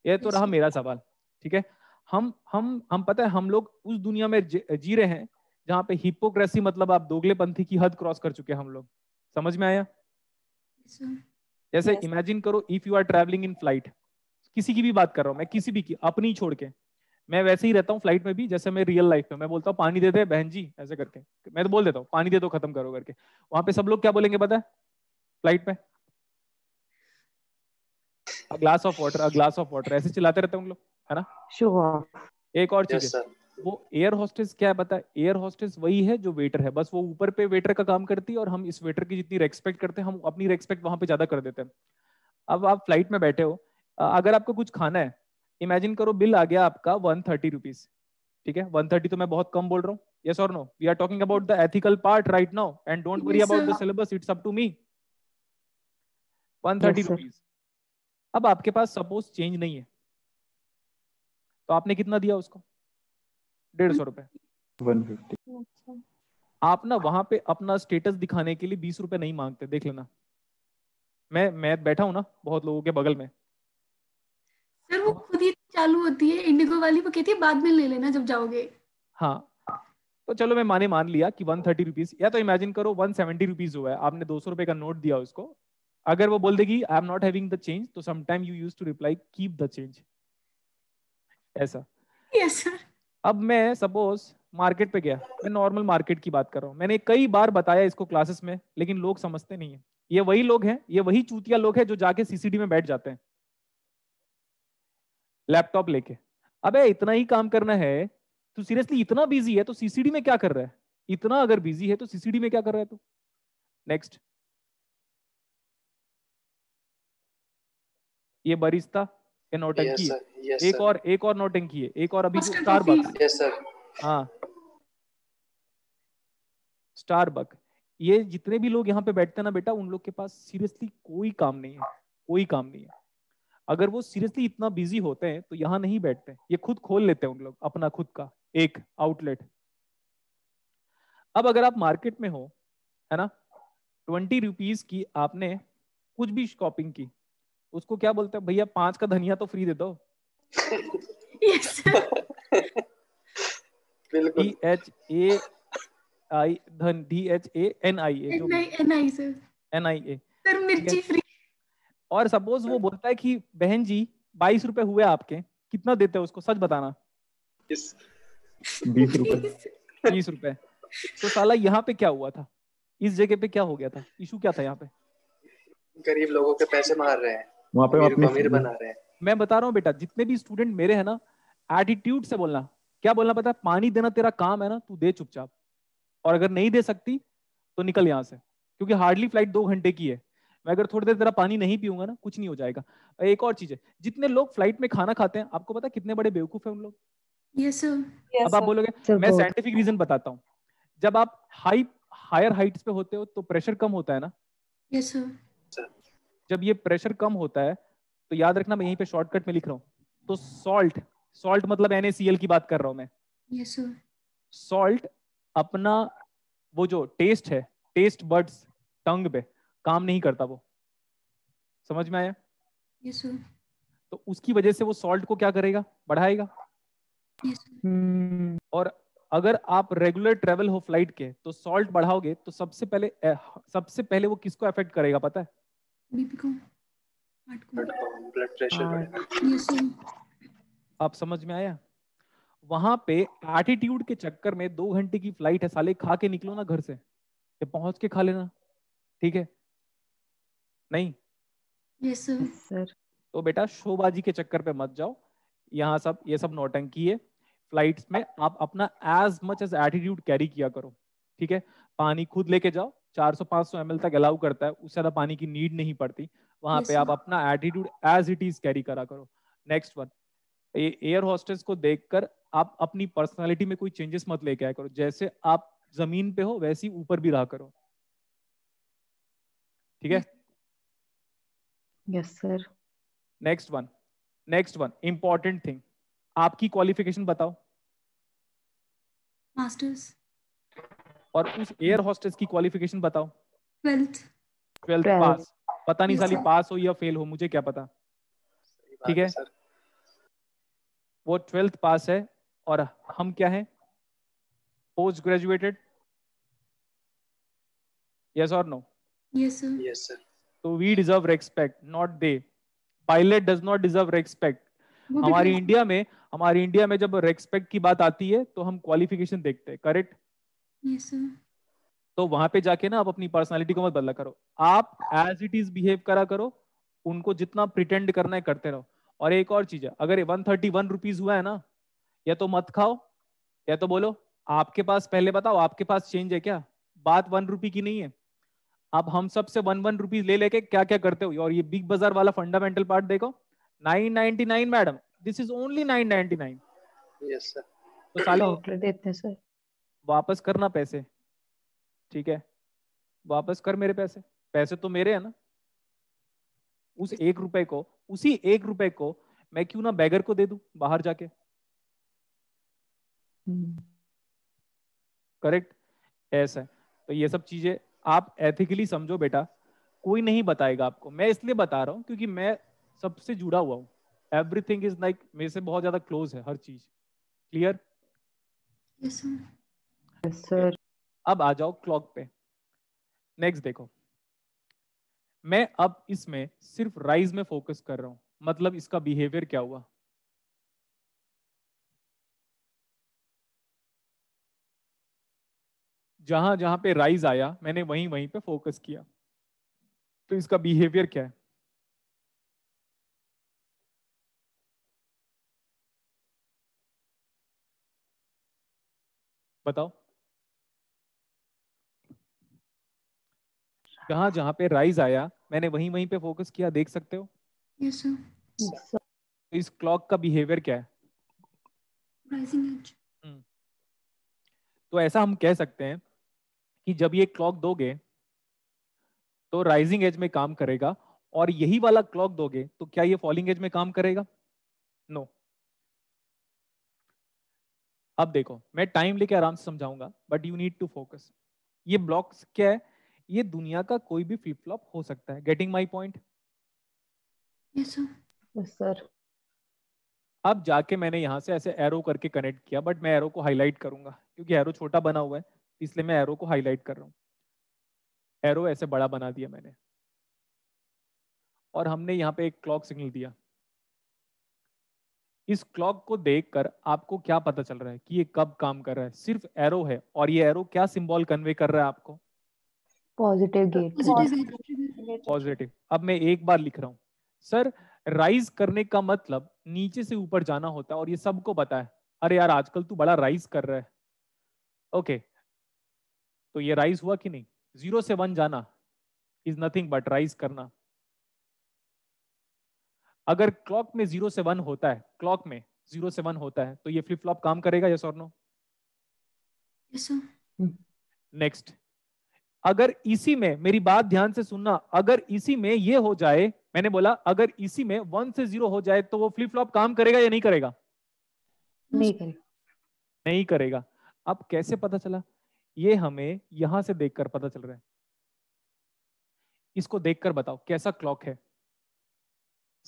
यह तो रहा अच्छा। मेरा सवाल ठीक है हम हम हम पता है हम लोग उस दुनिया में जी रहे हैं जहां पे हिपोक्रेसी मतलब आप दोगले पंथी की हद क्रॉस कर चुके हैं हम लोग समझ में आया जैसे इमेजिन yes. करो if you are travelling in flight किसी की भी बात कर रहा हूँ मैं किसी भी की अपनी छोड़ के मैं वैसे ही रहता हूँ फ्लाइट में भी जैसे मैं रियल लाइफ में मैं बोलता हूँ पानी दे दे बहन जी ऐसे करके मैं तो बोल देता हूँ पानी दे दो खत्म करो करके वहां पे सब लोग क्या बोलेंगे पता है फ्लाइट में glass of water glass of water ऐसे चलाते रहते हैं उन लोग है ना शो ऑफ एक और चीज yes, वो एयर होस्टेस क्या है बता एयर होस्टेस वही है जो वेटर है बस वो ऊपर पे वेटर का काम करती है और हम इस वेटर की जितनी रेस्पेक्ट करते हैं हम अपनी रेस्पेक्ट वहां पे ज्यादा कर देते हैं अब आप फ्लाइट में बैठे हो अगर आपको कुछ खाना है इमेजिन करो बिल आ गया आपका वन थर्टी रुपीज ठीक है वन थर्टी तो मैं बहुत कम बोल रहा हूँ यस और no we are talking about the ethical part right now and don't worry about the syllabus it's up to me one thirty rupees अब आपके पास सपोज चेंज नहीं है तो आपने कितना दिया उसको डेढ़ सौ रुपए अच्छा। आप ना वहां पे अपना स्टेटस दिखाने के लिए बीस रुपए नहीं मांगते देख लेना मैं मैं बैठा हूँ ना बहुत लोगों के बगल में सर वो खुद ही चालू होती है इंडिगो वाली वो कहती है बाद में ले लेना जब जाओगे हाँ तो चलो मैं माने मान लिया कि वन थर्टी रुपीज या तो इमेजिन करो वन सेवेंटी रुपीज हुआ है आपने दो सौ रुपए का नोट दिया उसको अगर वो बोल देगी I am not having the change तो sometime you use to reply keep the change ऐसा yes, अब मैं सपोज मार्केट पे गया मैं नॉर्मल मार्केट की बात कर रहा हूँ मैंने कई बार बताया इसको क्लासेस में लेकिन लोग समझते नहीं है ये वही लोग हैं ये वही चूतिया लोग हैं जो जाके सीसीडी में बैठ जाते हैं लैपटॉप लेके अबे इतना ही काम करना है तू सीरियसली इतना बिजी है तो सीसीडी में क्या कर रहा है इतना अगर बिजी है तो सीसीडी में क्या कर रहा है तू नेक्स्ट ये बरिश्ता के नोटिंग yes, एक और एक और नौटंकी है एक और अभी स्टार बक हाँ स्टार बक ये जितने भी लोग यहाँ पे बैठते हैं ना बेटा उन लोग के पास सीरियसली कोई काम नहीं है कोई काम नहीं है अगर वो सीरियसली इतना बिजी होते हैं तो यहाँ नहीं बैठते ये खुद खोल लेते हैं उन लोग अपना खुद का एक आउटलेट अब अगर आप मार्केट में हो है ना ट्वेंटी रुपीज की आपने कुछ भी शॉपिंग की उसको क्या बोलते हैं भैया पांच का धनिया तो फ्री दे दो डी एच ए आई धन D H A N I N I A और सपोज वो बोलता है कि बहन जी बाईस रुपए हुए आपके कितना देते हो उसको सच बताना बीस रुपए बीस रुपए तो साला यहाँ पे क्या हुआ था इस जगह पे क्या हो गया था इशू क्या था यहाँ पे गरीब लोगों के पैसे मार रहे हैं वहाँ पे हम अपने बना रहे हैं मैं बता रहा हूँ बेटा जितने भी स्टूडेंट मेरे है ना एटीट्यूड से बोलना क्या बोलना पता है पानी देना तेरा काम है ना तू दे चुपचाप और अगर नहीं दे सकती तो निकल यहाँ से क्योंकि हार्डली फ्लाइट दो घंटे की है मैं अगर थोड़ी देर तेरा पानी नहीं पीऊंगा ना कुछ नहीं हो जाएगा एक और चीज है जितने लोग फ्लाइट में खाना खाते हैं आपको पता कितने बड़े बेवकूफ है उन लोग yes, yes, अब आप बोलोगे मैं साइंटिफिक रीजन बताता हूँ जब आप हाई हायर हाइट्स पे होते हो तो प्रेशर कम होता है ना yes, sir. जब ये प्रेशर कम होता है तो याद रखना मैं यहीं पे शॉर्टकट में लिख रहा हूँ तो सॉल्ट सॉल्ट मतलब एन की बात कर रहा हूँ मैं सॉल्ट yes, अपना वो जो टेस्ट है टेस्ट बर्ड्स टंग पे काम नहीं करता वो समझ में आया yes, तो उसकी वजह से वो सॉल्ट को क्या करेगा बढ़ाएगा yes, हम्म। और अगर आप रेगुलर ट्रेवल हो फ्लाइट के तो सॉल्ट बढ़ाओगे तो सबसे पहले सबसे पहले वो किसको अफेक्ट करेगा पता है बीपी को हार्ट को हाँ। ब्लड प्रेशर आप समझ में आया वहां पे एटीट्यूड के चक्कर में दो घंटे की फ्लाइट है साले खा के निकलो ना घर से ये पहुंच के खा लेना ठीक है नहीं यस yes, सर तो बेटा शोबाजी के चक्कर पे मत जाओ यहाँ सब ये सब नौटंकी है फ्लाइट्स में आप अपना as much as attitude carry किया करो ठीक है पानी खुद लेके जाओ 400-500 ml तक अलाउ करता है उससे ज्यादा पानी की नीड नहीं पड़ती वहां yes, पे आप अपना attitude as it is carry करा करो नेक्स्ट वन एयर हॉस्टेस को देखकर आप अपनी पर्सनालिटी में कोई चेंजेस मत लेके आया करो जैसे आप जमीन पे हो वैसे ही ऊपर भी रहा करो ठीक है yes sir next one next one important thing आपकी क्वालिफिकेशन बताओ मास्टर्स और उस एयर हॉस्टेस की क्वालिफिकेशन बताओ ट्वेल्थ पास पता नहीं साली पास हो या फेल हो मुझे क्या पता ठीक है वो ट्वेल्थ पास है और हम क्या है पोस्ट ग्रेजुएटेड यस और नो यस सर तो we deserve respect not the pilot does not deserve respect हमारी इंडिया में हमारी इंडिया में जब रेस्पेक्ट की बात आती है तो हम क्वालिफिकेशन देखते हैं करेक्ट तो वहां पे जाके ना आप अपनी पर्सनालिटी को मत बदला करो आप एज इट इज बिहेव करा करो उनको जितना प्रिटेंड करना है करते रहो और एक और चीज है अगर वन थर्टी वन रुपीज हुआ है ना या तो मत खाओ या तो बोलो आपके पास पहले बताओ आपके पास चेंज है क्या बात वन रुपी की नहीं है आप हम सब से वन वन रुपीज ले लेके क्या क्या करते हो और ये बिग बाजार वाला फंडामेंटल पार्ट देखो nine ninety nine madam this is only nine ninety nine sir तो साले देते हैं सर वापस करना पैसे ठीक है वापस कर मेरे पैसे पैसे तो मेरे हैं ना उस एक रुपए को उसी एक रुपए को मैं क्यों ना बैगर को दे दू बाहर जाके हम्म। करेक्ट ऐसा है तो ये सब चीजें आप एथिकली समझो बेटा कोई नहीं बताएगा आपको मैं इसलिए बता रहा हूँ क्योंकि मैं सबसे जुड़ा हुआ हूँ एवरीथिंग इज लाइक मेरे से बहुत ज्यादा क्लोज है हर चीज क्लियर सर अब आ जाओ क्लॉक पे नेक्स्ट देखो मैं अब इसमें सिर्फ राइज में फोकस कर रहा हूं मतलब इसका बिहेवियर क्या हुआ जहां जहां पे राइज आया मैंने वहीं वहीं पे फोकस किया तो इसका बिहेवियर क्या है बताओ जहां जहां पे राइज आया मैंने वहीं वहीं पे फोकस किया देख सकते हो yes, sir. Yes, तो इस क्लॉक का बिहेवियर क्या है हम्म। तो ऐसा हम कह सकते हैं कि जब ये क्लॉक दोगे तो राइजिंग एज में काम करेगा और यही वाला क्लॉक दोगे तो क्या ये फॉलिंग एज में काम करेगा नो no. अब देखो मैं टाइम लेके आराम से समझाऊंगा but you need to focus ये ब्लॉक्स क्या है ये दुनिया का कोई भी फ्लिप फ्लॉप हो सकता है गेटिंग माई पॉइंट सर अब जाके मैंने यहाँ से ऐसे एरो करके कनेक्ट किया बट मैं एरो को हाईलाइट करूंगा क्योंकि एरो छोटा बना हुआ है इसलिए मैं एरो को हाईलाइट कर रहा हूँ एरो ऐसे बड़ा बना दिया मैंने और हमने यहाँ पे एक क्लॉक सिग्नल दिया इस क्लॉक को देखकर आपको क्या पता चल रहा है कि ये कब काम कर रहा है सिर्फ एरो है और ये एरो क्या सिंबल कन्वे कर रहा है आपको पॉजिटिव गेट पॉजिटिव अब मैं एक बार लिख रहा हूँ सर राइज करने का मतलब नीचे से ऊपर जाना होता है और ये सबको पता है अरे यार आजकल तू बड़ा राइज कर रहा है ओके तो ये राइज हुआ कि नहीं जीरो से वन जाना इज नथिंग बट राइज करना अगर क्लॉक में जीरो से वन होता है क्लॉक में जीरो से वन होता है तो ये फ्लिप फ्लॉप काम करेगा यस और नो यस सर नेक्स्ट अगर इसी में मेरी बात ध्यान से सुनना अगर इसी में ये हो जाए मैंने बोला अगर इसी में वन से जीरो हो जाए तो वो फ्लिप फ्लॉप काम करेगा या नहीं करेगा नहीं करेगा नहीं करेगा अब कैसे पता चला ये हमें यहां से देखकर पता चल रहा है इसको देखकर बताओ कैसा क्लॉक है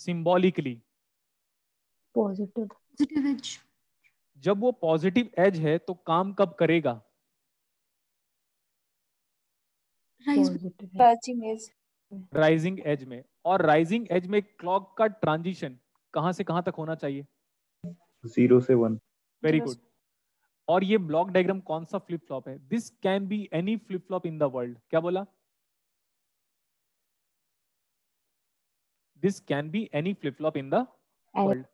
सिंबॉलिकली पॉजिटिव जब वो पॉजिटिव एज है तो काम कब करेगा राइजिंग हाँ, एज में और राइजिंग एज में क्लॉक का ट्रांजिशन कहां से कहां तक होना चाहिए जीरो से वन वेरी गुड और ये ब्लॉक डायग्राम कौन सा फ्लिप फ्लॉप है this can be any flip flop in the world क्या बोला this can be any flip flop in the world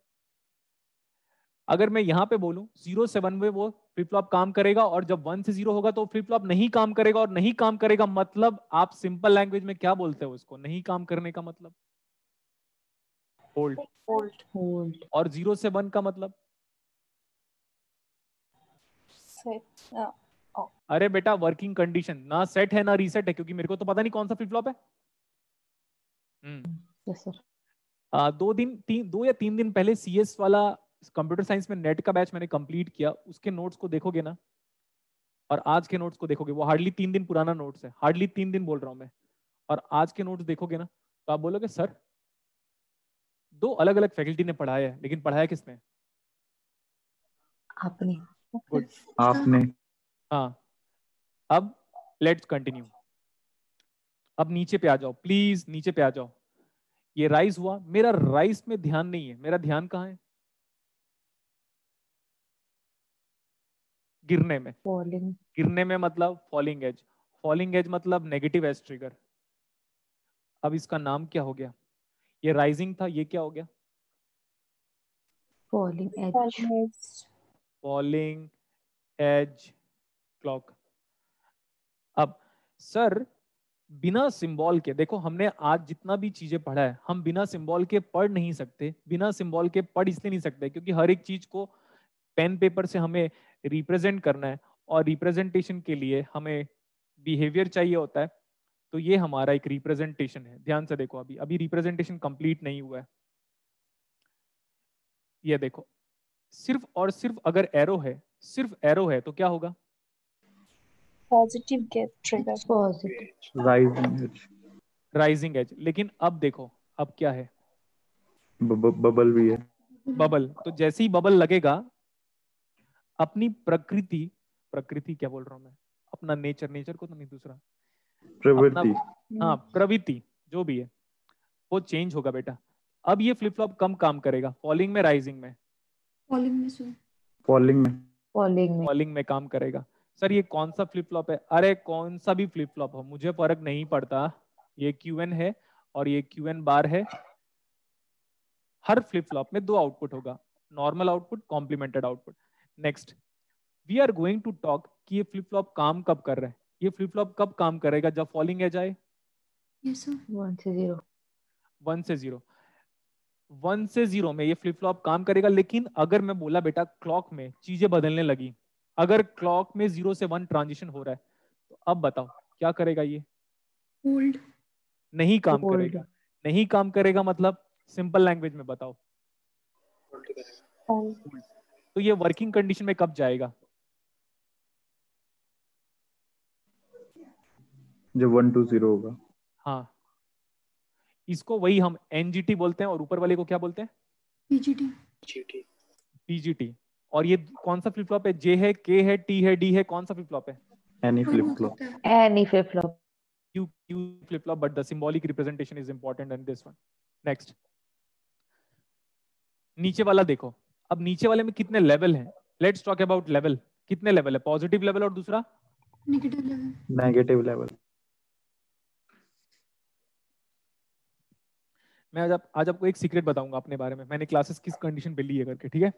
अगर मैं यहां पे बोलूं जीरो से वन में वो फ्लिप फ्लॉप काम करेगा और जब वन से जीरो होगा तो फ्लिप फ्लॉप नहीं काम करेगा और नहीं काम करेगा मतलब आप सिंपल लैंग्वेज में क्या बोलते हो उसको नहीं काम करने का मतलब होल्ड होल्ड होल्ड और जीरो से वन का मतलब सेट uh, oh. अरे बेटा वर्किंग कंडीशन ना सेट है ना रीसेट है क्योंकि मेरे को तो पता नहीं कौन सा फ्लिपलॉप है हम्म। yes, sir. आ, दो दिन तीन दो या तीन दिन पहले सीएस वाला कंप्यूटर साइंस में नेट का बैच मैंने कंप्लीट किया उसके नोट्स को देखोगे ना और आज के नोट्स को देखोगे वो हार्डली तीन दिन पुराना नोट्स है हार्डली तीन दिन बोल रहा हूँ मैं और आज के नोट्स देखोगे ना तो आप बोलोगे सर दो अलग अलग फैकल्टी ने पढ़ाया है लेकिन पढ़ाया किसने आपने Good. आपने हाँ अब लेट्स कंटिन्यू अब नीचे पे आ जाओ प्लीज नीचे पे आ जाओ ये राइस हुआ मेरा राइस में ध्यान नहीं है मेरा ध्यान कहाँ है गिरने में falling. गिरने में मतलब फॉलिंग एज फॉलिंग एज मतलब नेगेटिव एज ट्रिगर अब इसका नाम क्या हो गया ये राइजिंग था ये क्या हो गया falling edge falling edge clock अब सर बिना सिंबल के देखो हमने आज जितना भी चीजें पढ़ा है हम बिना सिंबल के पढ़ नहीं सकते बिना सिंबल के पढ़ इसलिए नहीं सकते क्योंकि हर एक चीज को पेन पेपर से हमें रिप्रेजेंट करना है और रिप्रेजेंटेशन के लिए हमें बिहेवियर चाहिए होता है तो ये हमारा एक रिप्रेजेंटेशन है ध्यान से देखो अभी अभी रिप्रेजेंटेशन कंप्लीट नहीं हुआ है ये देखो सिर्फ और सिर्फ अगर एरो है सिर्फ एरो है तो क्या होगा पॉजिटिव राइजिंग एज लेकिन अब देखो अब क्या है बबल भी है बबल तो जैसे ही बबल लगेगा अपनी प्रकृति प्रकृति क्या बोल रहा हूँ मैं अपना नेचर नेचर को तो नहीं दूसरा प्रवृत्ति हाँ प्रवृत्ति जो भी है वो चेंज होगा बेटा अब ये फ्लिप फ्लॉप कम काम करेगा फॉलिंग में राइजिंग में फॉलिंग में फॉलिंग में फॉलिंग में फॉलिंग में काम करेगा सर ये कौन सा फ्लिप फ्लॉप है अरे कौन सा भी फ्लिप फ्लॉप हो मुझे फर्क नहीं पड़ता ये क्यू एन है और ये क्यू एन बार है हर फ्लिप फ्लॉप में दो आउटपुट होगा normal output complemented output next we are going to talk कि ये फ्लिप फ्लॉप काम कब कर रहा है ये फ्लिप फ्लॉप कब काम करेगा जब फॉलिंग एज आए वन से जीरो वन से जीरो में ये फ्लिप फ्लॉप काम करेगा लेकिन अगर मैं बोला बेटा क्लॉक में चीजें बदलने लगी अगर क्लॉक में जीरो से वन ट्रांजिशन हो रहा है तो अब बताओ क्या करेगा ये Old. नहीं काम Old. करेगा नहीं काम करेगा मतलब सिंपल लैंग्वेज में बताओ Old. तो ये वर्किंग कंडीशन में कब जाएगा जब वन टू जीरो होगा हाँ इसको वही हम एनजीटी बोलते हैं और ऊपर वाले को क्या बोलते हैं पीजीटी पीजीटी और ये कौन सा फ्लिप फ्लॉप है जे है के है टी है डी है कौन सा फ्लिप फ्लॉप है any flip flop any flip flop Q Q flip flop but the symbolic representation is important in this one next नीचे वाला देखो अब नीचे वाले में कितने लेवल हैं लेट्स टॉक अबाउट लेवल कितने लेवल है पॉजिटिव लेवल और दूसरा नेगेटिव लेवल मैं आज, आप, आज आपको एक सीक्रेट बताऊंगा अपने बारे में मैंने क्लासेस किस कंडीशन पे ली है करके ठीक है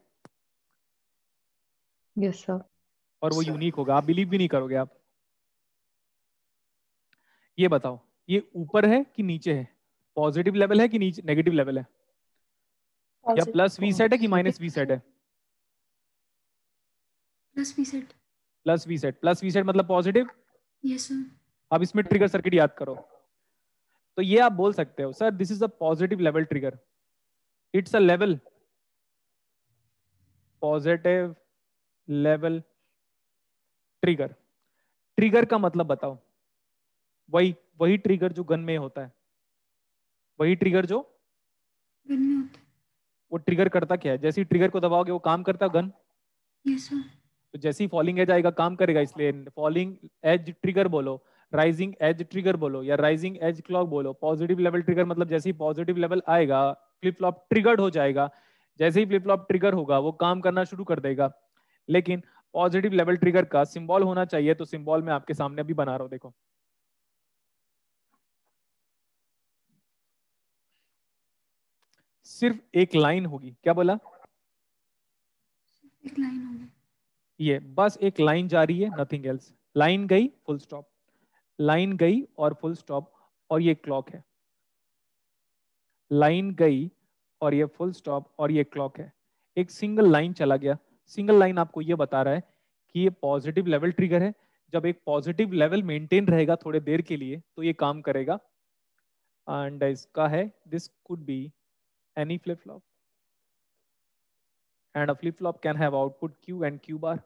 यस सर और वो यूनिक होगा आप बिलीव भी नहीं करोगे आप ये बताओ ये ऊपर है कि नीचे है पॉजिटिव लेवल है कि नीचे नेगेटिव लेवल है क्या प्लस वी सेट है कि माइनस वी सेट है plus V set plus V set plus V set मतलब पॉजिटिव यस सर अब इसमें ट्रिगर सर्किट याद करो तो ये आप बोल सकते हो sir this is a positive level trigger it's a level positive level trigger trigger का मतलब बताओ वही वही ट्रिगर जो गन में होता है वही ट्रिगर जो गन में होता है वो ट्रिगर करता क्या है जैसे ही ट्रिगर को दबाओगे वो काम करता गन yes, तो जैसे ही फॉलिंग एज आएगा काम करेगा इसलिए फॉलिंग एज ट्रिगर बोलो राइजिंग एज ट्रिगर बोलो या राइजिंग एज क्लॉक बोलो पॉजिटिव लेवल ट्रिगर मतलब जैसे ही पॉजिटिव लेवल आएगा फ्लिप फ्लॉप ट्रिगर्ड हो जाएगा जैसे ही फ्लिप फ्लॉप ट्रिगर होगा वो काम करना शुरू कर देगा लेकिन पॉजिटिव लेवल ट्रिगर का सिंबल होना चाहिए तो सिंबल में आपके सामने अभी बना रहा हूँ देखो सिर्फ एक लाइन होगी क्या बोला एक लाइन होगी ये बस एक लाइन जा रही है नथिंग एल्स लाइन गई फुल स्टॉप लाइन गई और फुल स्टॉप और ये क्लॉक है लाइन गई और ये फुल स्टॉप और ये क्लॉक है एक सिंगल लाइन चला गया सिंगल लाइन आपको ये बता रहा है कि ये पॉजिटिव लेवल ट्रिगर है जब एक पॉजिटिव लेवल मेंटेन रहेगा थोड़े देर के लिए तो ये काम करेगा एंड इसका है this could be any flip-flop. And a flip-flop can have output Q and Q bar.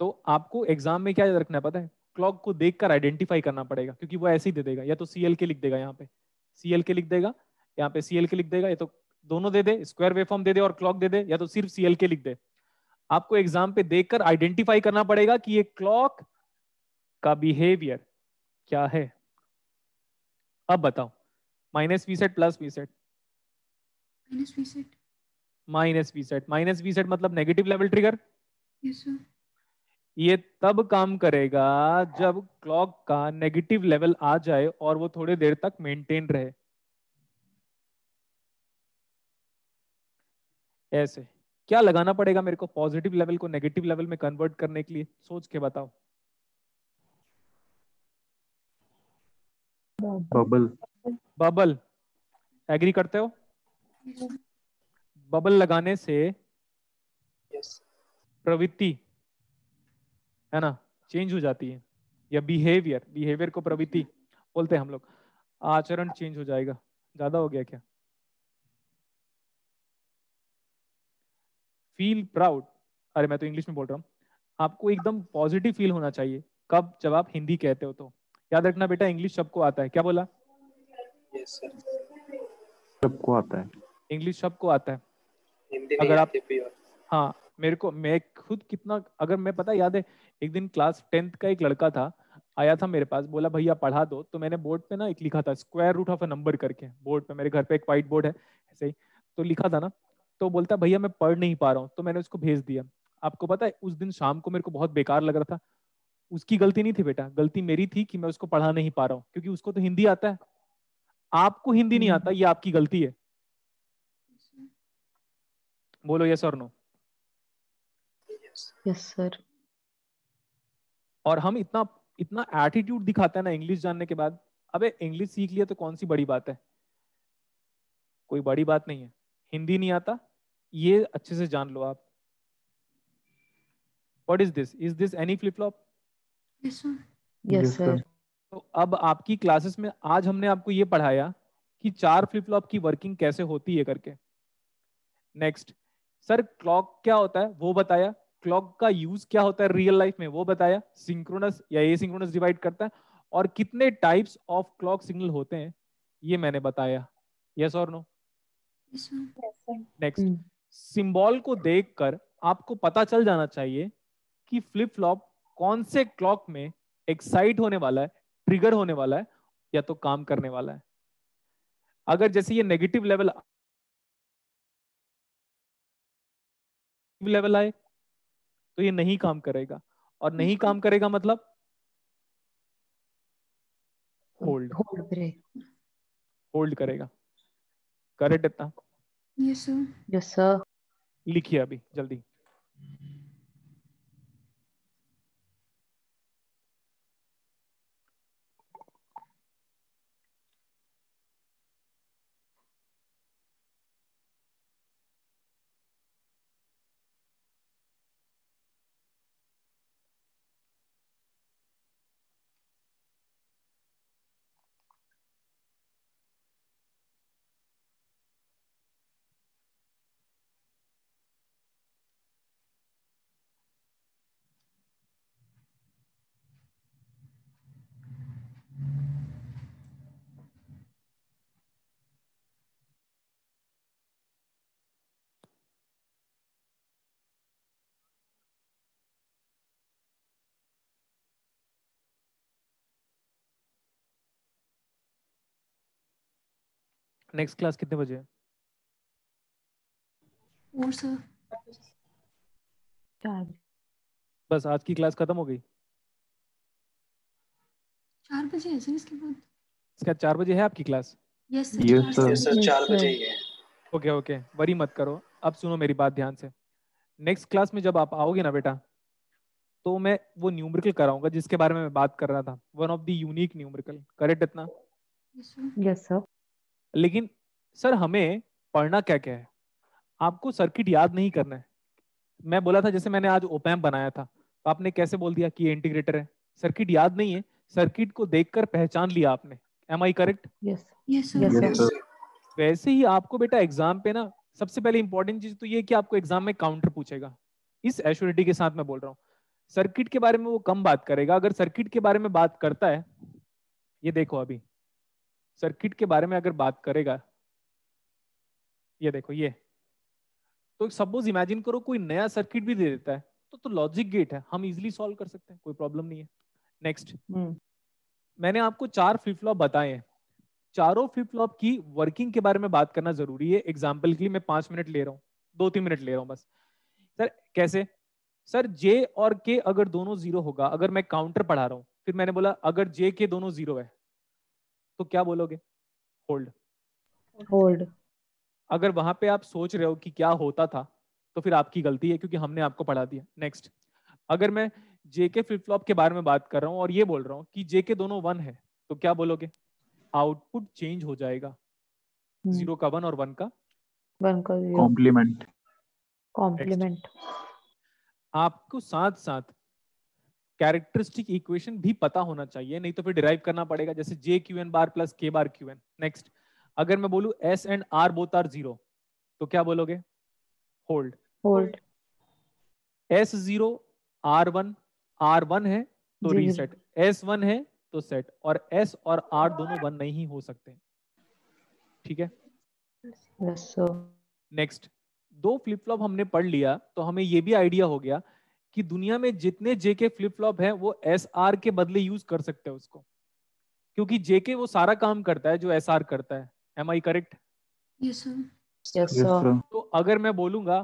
तो आपको एग्जाम में क्या याद रखना पता है क्लॉक को देखकर आइडेंटिफाई करना पड़ेगा क्योंकि वो ऐसे ही दे देगा या तो सीएल के लिख देगा यहाँ पे सीएल के लिख देगा यहाँ पे सीएल के लिख देगा या तो दोनों दे दे स्क्वायर वेफॉर्म दे दे और क्लॉक दे दे या तो सिर्फ सीएल के लिख दे आपको एग्जाम पे देख कर आइडेंटिफाई करना पड़ेगा कि ये क्लॉक का बिहेवियर क्या है अब बताओ minus V set plus V set minus V set minus V set minus V set मतलब negative level trigger yes, sir. ये तब काम करेगा जब क्लॉक का नेगेटिव लेवल आ जाए और वो थोड़े देर तक मेंटेन रहे ऐसे क्या लगाना पड़ेगा मेरे को पॉजिटिव लेवल को नेगेटिव लेवल में कन्वर्ट करने के लिए सोच के बताओ बबल बबल एग्री करते हो बबल लगाने से प्रवृत्ति है ना चेंज हो जाती है या बिहेवियर बिहेवियर को प्रवृत्ति बोलते हैं हम लोग आचरण चेंज हो जाएगा ज्यादा हो गया क्या फील प्राउड अरे मैं तो इंग्लिश में बोल रहा हूँ आपको एकदम पॉजिटिव फील होना चाहिए कब जब आप हिंदी कहते हो तो याद रखना बेटा इंग्लिश सबको आता है क्या बोला yes, सबको आता है इंग्लिश सबको आता है अगर आप हाँ मेरे को मैं खुद कितना अगर मैं पता याद है एक दिन क्लास टेंथ का एक लड़का था आया था मेरे पास बोला भैया पढ़ा दो तो मैंने बोर्ड पे ना एक लिखा था square root of a number करके बोर्ड पे मेरे घर पे एक व्हाइट बोर्ड है ऐसे ही तो लिखा था ना तो बोलता भैया मैं पढ़ नहीं पा रहा हूँ तो मैंने उसको भेज दिया आपको पता है उस दिन शाम को मेरे को बहुत बेकार लग रहा था उसकी गलती नहीं थी बेटा गलती मेरी थी कि मैं उसको पढ़ा नहीं पा रहा हूँ क्योंकि उसको तो हिंदी आता है आपको हिंदी नहीं आता ये आपकी गलती है बोलो यस और नो यस सर और हम इतना इतना एटीट्यूड दिखाते हैं ना इंग्लिश जानने के बाद अबे इंग्लिश सीख लिया तो कौन सी बड़ी बात है कोई बड़ी बात नहीं है हिंदी नहीं आता ये अच्छे से जान लो आप what is this is this any flip flop sir तो अब आपकी क्लासेस में आज हमने आपको ये पढ़ाया कि चार फ्लिप फ्लॉप की वर्किंग कैसे होती है करके नेक्स्ट सर क्लॉक क्या होता है वो बताया क्लॉक का यूज क्या होता है रियल लाइफ में वो बताया सिंक्रोनस या ए सिंक्रोनस डिवाइड करता है और कितने टाइप्स ऑफ क्लॉक सिग्नल होते हैं ये मैंने बताया यस और नो नेक्स्ट सिंबल को देखकर आपको पता चल जाना चाहिए कि फ्लिप फ्लॉप कौन से क्लॉक में एक्साइट होने वाला है ट्रिगर होने वाला है या तो काम करने वाला है अगर जैसे ये नेगेटिव लेवल लेवल आए तो ये नहीं काम करेगा और नहीं काम करेगा मतलब होल्ड होल्ड करेगा करेक्ट इतना यस सर यस सर लिखिए अभी जल्दी नेक्स्ट क्लास कितने बजे बस आज की क्लास खत्म हो गई चार बजे है सर इसके बाद इसका चार बजे है आपकी क्लास यस सर सर चार बजे ही है ओके ओके वरी मत करो अब सुनो मेरी बात ध्यान से नेक्स्ट क्लास में जब आप आओगे ना बेटा तो मैं वो न्यूमरिकल कराऊंगा जिसके बारे में मैं बात कर रहा था one of the unique numerical correct इतना यस सर लेकिन सर हमें पढ़ना क्या क्या है आपको सर्किट याद नहीं करना है मैं बोला था जैसे मैंने आज ओपैम बनाया था तो आपने कैसे बोल दिया कि ये इंटीग्रेटर है सर्किट याद नहीं है सर्किट को देखकर पहचान लिया आपने एम आई करेक्ट वैसे ही आपको बेटा एग्जाम पे ना सबसे पहले इंपॉर्टेंट चीज तो ये कि आपको एग्जाम में काउंटर पूछेगा इस एश्योरिटी के साथ मैं बोल रहा हूँ सर्किट के बारे में वो कम बात करेगा अगर सर्किट के बारे में बात करता है ये देखो अभी सर्किट के बारे में अगर बात करेगा ये देखो ये तो सपोज इमेजिन करो कोई नया सर्किट भी दे देता है तो तो लॉजिक गेट है हम इजिली सॉल्व कर सकते हैं कोई प्रॉब्लम नहीं है नेक्स्ट हम्म। मैंने आपको चार फिफ्लॉप फ्लॉप बताए हैं चारों फिफ्लॉप फ्लॉप की वर्किंग के बारे में बात करना जरूरी है एग्जाम्पल के लिए मैं पांच मिनट ले रहा हूँ दो तीन मिनट ले रहा हूँ बस सर कैसे सर जे और के अगर दोनों जीरो होगा अगर मैं काउंटर पढ़ा रहा हूँ फिर मैंने बोला अगर जे के दोनों जीरो है तो क्या बोलोगे होल्ड होल्ड अगर वहां पे आप सोच रहे हो कि क्या होता था तो फिर आपकी गलती है क्योंकि हमने आपको पढ़ा दिया नेक्स्ट अगर मैं जेके फ्लिप फ्लॉप के बारे में बात कर रहा हूँ और ये बोल रहा हूँ कि जेके दोनों वन है तो क्या बोलोगे आउटपुट चेंज हो जाएगा जीरो hmm. का वन और वन का वन का कॉम्प्लीमेंट कॉम्प्लीमेंट आपको साथ साथ कैरेक्टरिस्टिक इक्वेशन भी पता होना चाहिए नहीं तो फिर डिराइव करना पड़ेगा जैसे J Q N bar plus K bar Q N next अगर मैं बोलू S and R both are zero तो क्या बोलोगे hold hold S zero R one R one है तो रीसेट एस वन है तो सेट और एस और आर दोनों वन नहीं हो सकते ठीक है नेक्स्ट yes, दो फ्लिप फ्लॉप हमने पढ़ लिया तो हमें ये भी आइडिया हो गया कि दुनिया में जितने जेके फ्लिप फ्लॉप है वो एस आर के बदले यूज कर सकते हैं उसको क्योंकि जेके वो सारा काम करता है जो एस आर करता है एम आई करेक्ट तो अगर मैं बोलूंगा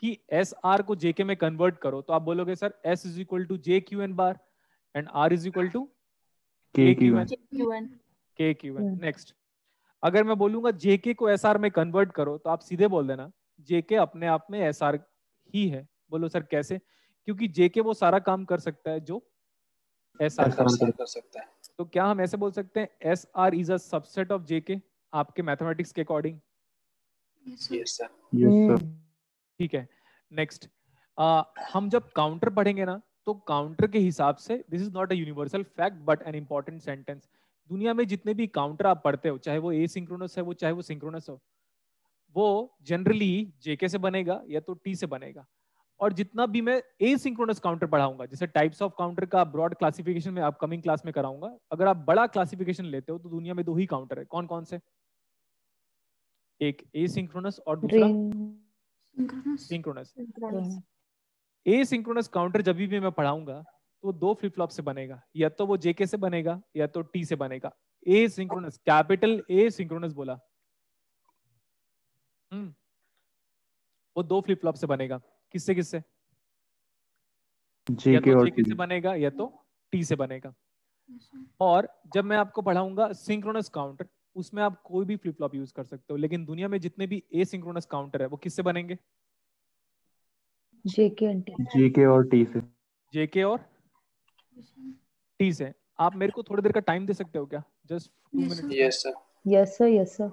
कि एस आर को जेके में कन्वर्ट करो तो आप बोलोगे sir S is equal to J Q N bar and R is equal to K Q N के क्यू एन नेक्स्ट अगर मैं बोलूंगा जेके को एस आर में कन्वर्ट करो तो आप सीधे बोल देना जेके अपने आप में एस आर ही है बोलो सर कैसे क्योंकि जेके वो सारा काम कर सकता है जो एस आर कर सकता है तो क्या हम ऐसे बोल सकते हैं S R is subset of JK आपके मैथमेटिक्स के अकॉर्डिंग hmm, ठीक है नेक्स्ट हम जब काउंटर पढ़ेंगे ना तो काउंटर के हिसाब से this is not a universal fact but an important sentence दुनिया में जितने भी काउंटर आप पढ़ते हो चाहे वो ए सिंक्रोनस है वो चाहे वो सिंक्रोनस हो वो जनरली जेके से बनेगा या तो टी से बनेगा और जितना भी मैं ए सिंक्रोनस काउंटर पढ़ाऊंगा जैसे टाइप्स ऑफ काउंटर का ब्रॉड क्लासिफिकेशन में अपकमिंग क्लास में कराऊंगा अगर आप बड़ा क्लासिफिकेशन लेते हो तो दुनिया में दो ही काउंटर है कौन कौन से एक ए सिंक्रोनस और दूसरा सिंक्रोनस ए सिंक्रोनस काउंटर जब भी मैं पढ़ाऊंगा तो दो फ्लिप फ्लॉप से बनेगा या तो वो जेके से बनेगा या तो टी से बनेगा A synchronous capital A synchronous बोला हम्म वो दो फ्लिप फ्लॉप से बनेगा किससे किससे जी तो के तो जी से बनेगा या तो टी से बनेगा अच्छा। और जब मैं आपको पढ़ाऊंगा सिंक्रोनस काउंटर उसमें आप कोई भी फ्लिप यूज कर सकते हो लेकिन दुनिया में जितने भी ए सिंक्रोनस काउंटर है वो किससे बनेंगे जेके जेके और टी से जेके और टी से आप मेरे को थोड़ी देर का टाइम दे सकते हो क्या just two minute yes yes sir yes sir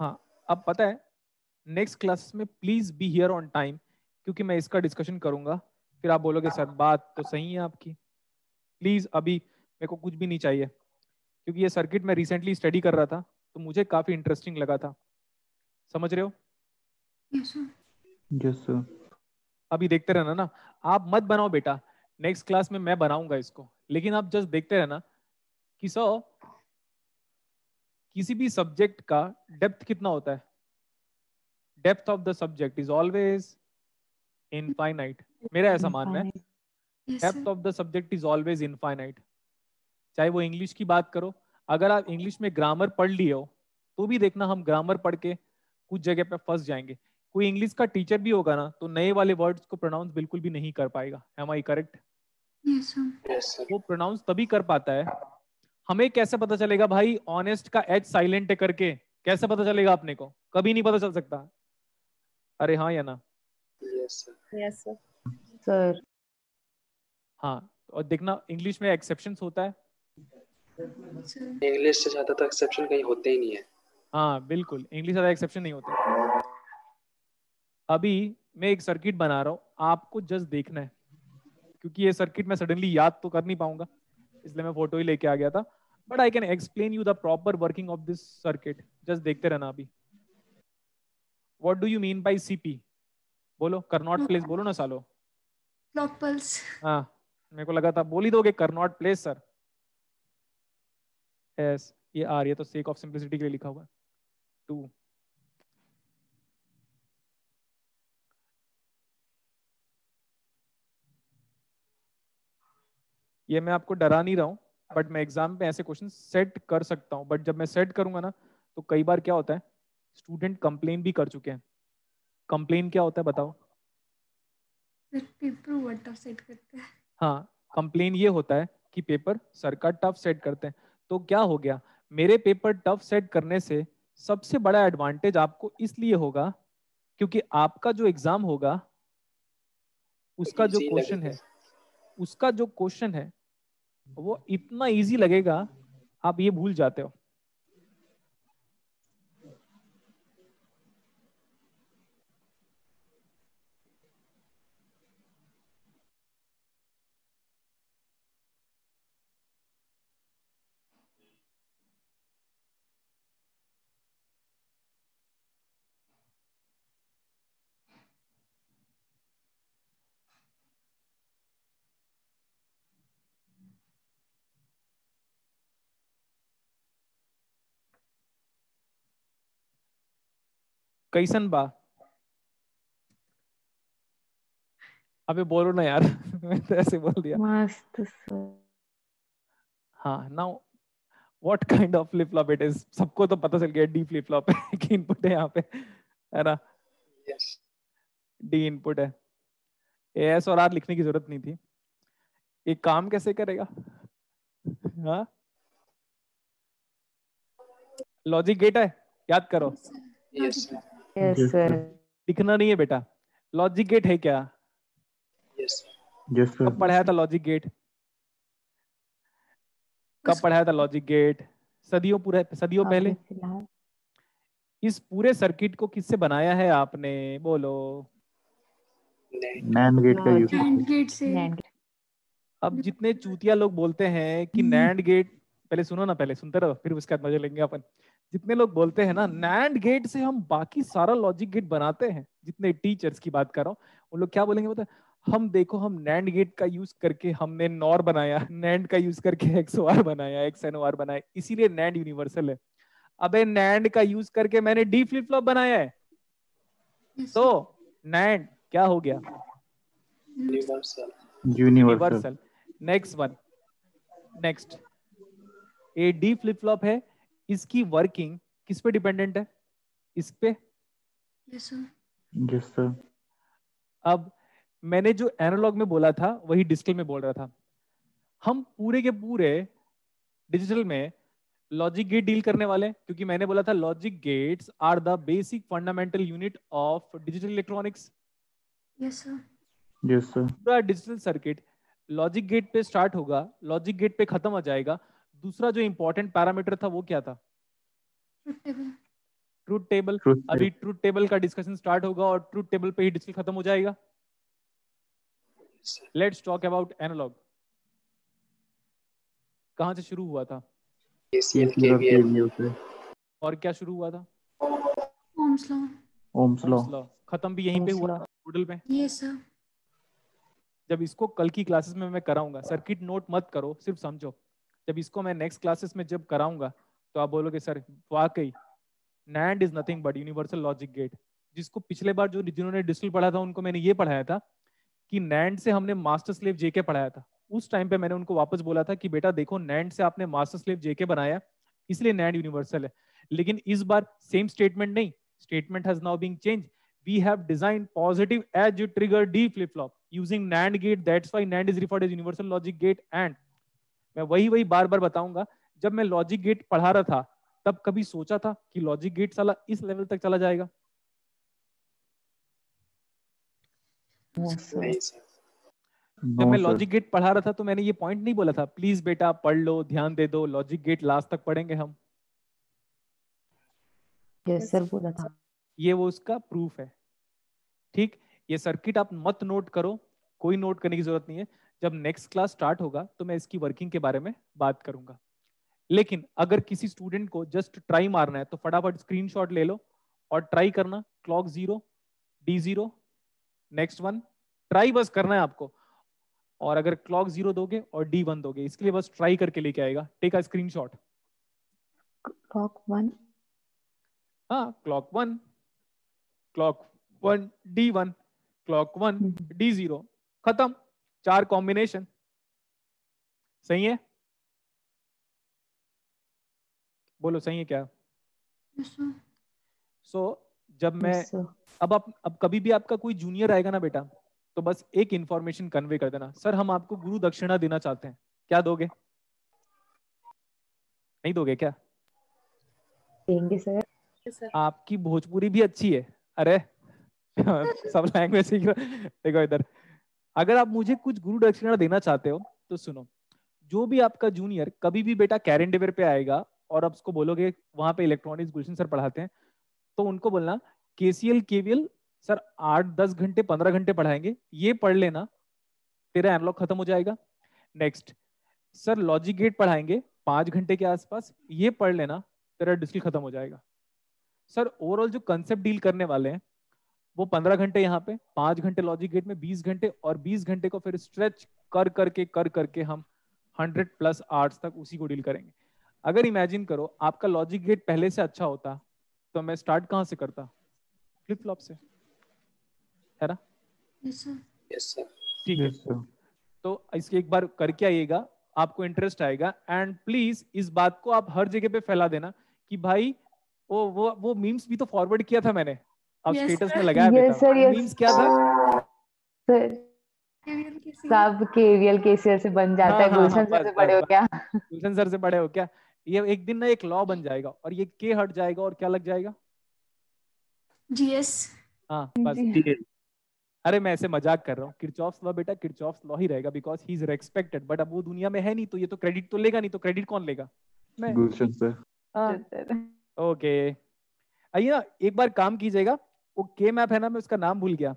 हाँ अब पता है नेक्स्ट क्लास में please be here on time क्योंकि मैं इसका डिस्कशन करूंगा फिर आप बोलोगे सर बात तो सही है आपकी प्लीज अभी मेरे को कुछ भी नहीं चाहिए क्योंकि ये सर्किट मैं रिसेंटली स्टडी कर रहा था तो मुझे काफी इंटरेस्टिंग लगा था समझ रहे हो यस yes, सर अभी देखते रहना ना आप मत बनाओ बेटा नेक्स्ट क्लास में मैं बनाऊंगा इसको लेकिन आप जस्ट देखते रहना कि सो किसी भी सब्जेक्ट का डेप्थ कितना होता है depth of the subject is always infinite मेरा ऐसा मानना है depth of the subject is always infinite चाहे वो इंग्लिश की बात करो अगर आप इंग्लिश में ग्रामर पढ़ लिए हो तो भी देखना हम ग्रामर पढ़ के कुछ जगह पे फंस जाएंगे कोई इंग्लिश का टीचर भी होगा ना तो नए वाले वर्ड्स को प्रोनाउंस बिल्कुल भी नहीं कर पाएगा एम आई करेक्ट वो प्रोनाउंस तभी कर पाता है हमें कैसे पता चलेगा भाई ऑनेस्ट का एच साइलेंट करके कैसे पता चलेगा अपने को कभी नहीं पता चल सकता अरे हाँ या ना yes हाँ और देखना इंग्लिश में एक्सेप्शन होता है इंग्लिश से ज्यादा तो एक्सेप्शन कहीं होते ही नहीं है हाँ बिल्कुल इंग्लिश ज्यादा एक्सेप्शन नहीं होता अभी मैं एक सर्किट बना रहा हूँ आपको जस्ट देखना है क्योंकि ये सर्किट मैं सडनली याद तो कर नहीं पाऊंगा इसलिए मैं फोटो ही लेके आ गया था but I can explain you the proper working of this circuit just देखते रहना अभी what do you mean by C CP बोलो करनॉट प्लेस हाँ। बोलो ना सालो क्लॉक पल्स हाँ मेरे को लगा था बोल ही दोगे करनॉट प्लेस सर यस ये आर ये तो सेक ऑफ सिंपलिसिटी के लिए लिखा हुआ है टू ये मैं आपको डरा नहीं रहा हूँ बट मैं एग्जाम पे ऐसे क्वेश्चन सेट कर सकता हूँ बट जब मैं सेट करूंगा ना तो कई बार क्या होता है स्टूडेंट कंप्लेन भी कर चुके हैं कंप्लेन क्या होता है बताओ पेपर टफ सेट करते हैं हाँ कंप्लेन ये होता है कि पेपर सर का टफ सेट करते हैं तो क्या हो गया मेरे पेपर टफ सेट करने से सबसे बड़ा एडवांटेज आपको इसलिए होगा क्योंकि आपका जो एग्जाम होगा उसका जो क्वेश्चन है उसका जो क्वेश्चन है वो इतना इजी लगेगा आप ये भूल जाते हो कैसन बा अबे बोलो ना यार मैं तो ऐसे बोल दिया मस्त हाँ now what kind of flip flop it is सबको तो पता चल गया डी फ्लिप फ्लॉप है कि इनपुट है यहाँ पे है ना यस डी इनपुट है ए एस और आर लिखने की जरूरत नहीं थी एक काम कैसे करेगा हाँ लॉजिक गेट है याद करो यस yes, लिखना नहीं है बेटा लॉजिक गेट है क्या yes, yes, कब पढ़ाया था लॉजिक गेट कब पढ़ाया था लॉजिक गेट सदियों पूरे सदियों पहले इस पूरे सर्किट को किससे बनाया है आपने बोलो नैंड गेट का यूज हाँ, गेट से अब जितने चूतिया लोग बोलते हैं कि नैंड हम्म। गेट पहले सुनो ना पहले सुनते रहो फिर उसके बाद मजे लेंगे अपन जितने लोग बोलते हैं ना नैंड गेट से हम बाकी सारा लॉजिक गेट बनाते हैं जितने टीचर्स की बात कर रहा हूँ उन लोग क्या बोलेंगे बता हम देखो हम नैंड गेट का यूज करके हमने नॉर बनाया नैंड का यूज करके एक्सओ आर बनाया एक्स एन आर बनाया इसीलिए नैंड यूनिवर्सल है अबे नैंड का यूज करके मैंने डी फ्लिप फ्लॉप बनाया है तो नैंड क्या हो गया universal next one next a D flip flop है इसकी वर्किंग किस पे डिपेंडेंट है इस पे yes, sir. Yes, sir. अब मैंने जो एनालॉग में बोला था वही डिजिटल में बोल रहा था हम पूरे के पूरे डिजिटल में लॉजिक गेट डील करने वाले क्योंकि मैंने बोला था logic gates are the basic fundamental unit of digital electronics yes sir sir पूरा डिजिटल सर्किट लॉजिक गेट पे स्टार्ट होगा लॉजिक गेट पे खत्म हो जाएगा दूसरा जो इम्पोर्टेंट पैरामीटर था वो क्या था ट्रूथ टेबल अभी ट्रूथ टेबल का डिस्कशन स्टार्ट होगा और ट्रूथ टेबल पे ही डिस्कशन खत्म हो जाएगा लेट्स टॉक अबाउट एनालॉग कहाँ से शुरू हुआ था और क्या शुरू हुआ था खत्म भी यहीं पे हुआ मॉडल में ये सर जब इसको कल की क्लासेस में मैं कराऊंगा सर्किट नोट मत करो सिर्फ समझो जब इसको मैं नेक्स्ट क्लासेस में जब कराऊंगा तो आप बोलोगे सर वाकई NAND is nothing but universal logic gate जिसको पिछले बार जो जिन्होंने डिस्टल पढ़ा था उनको मैंने ये पढ़ाया था कि नैंड से हमने मास्टर स्लेव जेके पढ़ाया था उस टाइम पे मैंने उनको वापस बोला था कि बेटा देखो नैंड से आपने मास्टर स्लेव जेके बनाया इसलिए नैंड यूनिवर्सल है लेकिन इस बार सेम स्टेटमेंट नहीं statement has now being change we have design positive edge you trigger D flip flop using NAND gate that's why NAND is referred as universal logic gate and मैं वही वही बार बार बताऊंगा जब मैं लॉजिक गेट पढ़ा रहा था तब कभी सोचा था कि लॉजिक गेट साला इस लेवल तक चला जाएगा जब मैं लॉजिक गेट पढ़ा रहा था तो मैंने ये पॉइंट नहीं बोला था प्लीज बेटा पढ़ लो ध्यान दे दो लॉजिक गेट लास्ट तक पढ़ेंगे हम ये सर बोला था ये वो उसका प्रूफ है ठीक ये सर्किट आप मत नोट करो कोई नोट करने की जरूरत नहीं है जब नेक्स्ट क्लास स्टार्ट होगा तो मैं इसकी वर्किंग के बारे में बात करूंगा लेकिन अगर किसी स्टूडेंट को जस्ट ट्राई मारना है तो फटाफट स्क्रीन ले लो और ट्राई करना clock zero D zero next one try बस करना है आपको और अगर क्लॉक जीरो दोगे और डी वन दोगे इसके लिए बस ट्राई करके लेके आएगा take a screen shot clock one हाँ clock one clock one D one clock one D zero खत्म चार कॉम्बिनेशन सही है बोलो सही है क्या सो so, जब मैं अब आप अब कभी भी आपका कोई जूनियर आएगा ना बेटा तो बस एक इंफॉर्मेशन कन्वे कर देना सर हम आपको गुरु दक्षिणा देना चाहते हैं क्या दोगे नहीं दोगे क्या देंगे सर आपकी भोजपुरी भी अच्छी है अरे सब लैंग्वेज सीख रहा देखो इधर अगर आप मुझे कुछ गुरु दक्षिणा देना चाहते हो तो सुनो जो भी आपका जूनियर कभी भी बेटा कैरन पे आएगा और आप उसको बोलोगे वहां पे इलेक्ट्रॉनिक्स गुलशन सर पढ़ाते हैं तो उनको बोलना एल केवीएल सर आठ दस घंटे पंद्रह घंटे पढ़ाएंगे ये पढ़ लेना तेरा एनलॉग खत्म हो जाएगा नेक्स्ट सर लॉजिक गेट पढ़ाएंगे पांच घंटे के आसपास ये पढ़ लेना तेरा डिस्किल खत्म हो जाएगा सर ओवरऑल जो कंसेप्ट डील करने वाले हैं वो पंद्रह घंटे यहाँ पे पांच घंटे लॉजिक गेट में बीस घंटे और बीस घंटे को फिर स्ट्रेच कर करके कर करके हम हंड्रेड प्लस आर्ट्स तक उसी को डील करेंगे अगर इमेजिन करो आपका लॉजिक गेट पहले से अच्छा होता तो मैं स्टार्ट कहाँ से करता फ्लिप फ्लॉप से है ना ठीक है तो इसके एक बार करके आइएगा आपको इंटरेस्ट आएगा एंड प्लीज इस बात को आप हर जगह पे फैला देना कि भाई वो वो वो मीम्स भी तो फॉरवर्ड किया था मैंने अब स्टेटस में लगाया yes, sir, yes. मीम्स क्या था सर सब केवीएल केसीआर से बन जाता है गुलशन हाँ, सर हाँ, हाँ, से बड़े हो क्या गुलशन सर से बड़े हो क्या ये एक दिन ना एक लॉ बन जाएगा और ये के हट जाएगा और क्या लग जाएगा जीएस हाँ बस अरे मैं ऐसे मजाक कर रहा हूँ किरचॉफ्स लॉ बेटा किरचॉफ्स लॉ ही रहेगा because he is respected but अब वो दुनिया में है नहीं तो ये तो क्रेडिट तो लेगा नहीं तो क्रेडिट कौन लेगा मैं गुलशन सर ओके आइए ना एक बार काम कीजिएगा वो के मैप है ना मैं उसका नाम भूल गया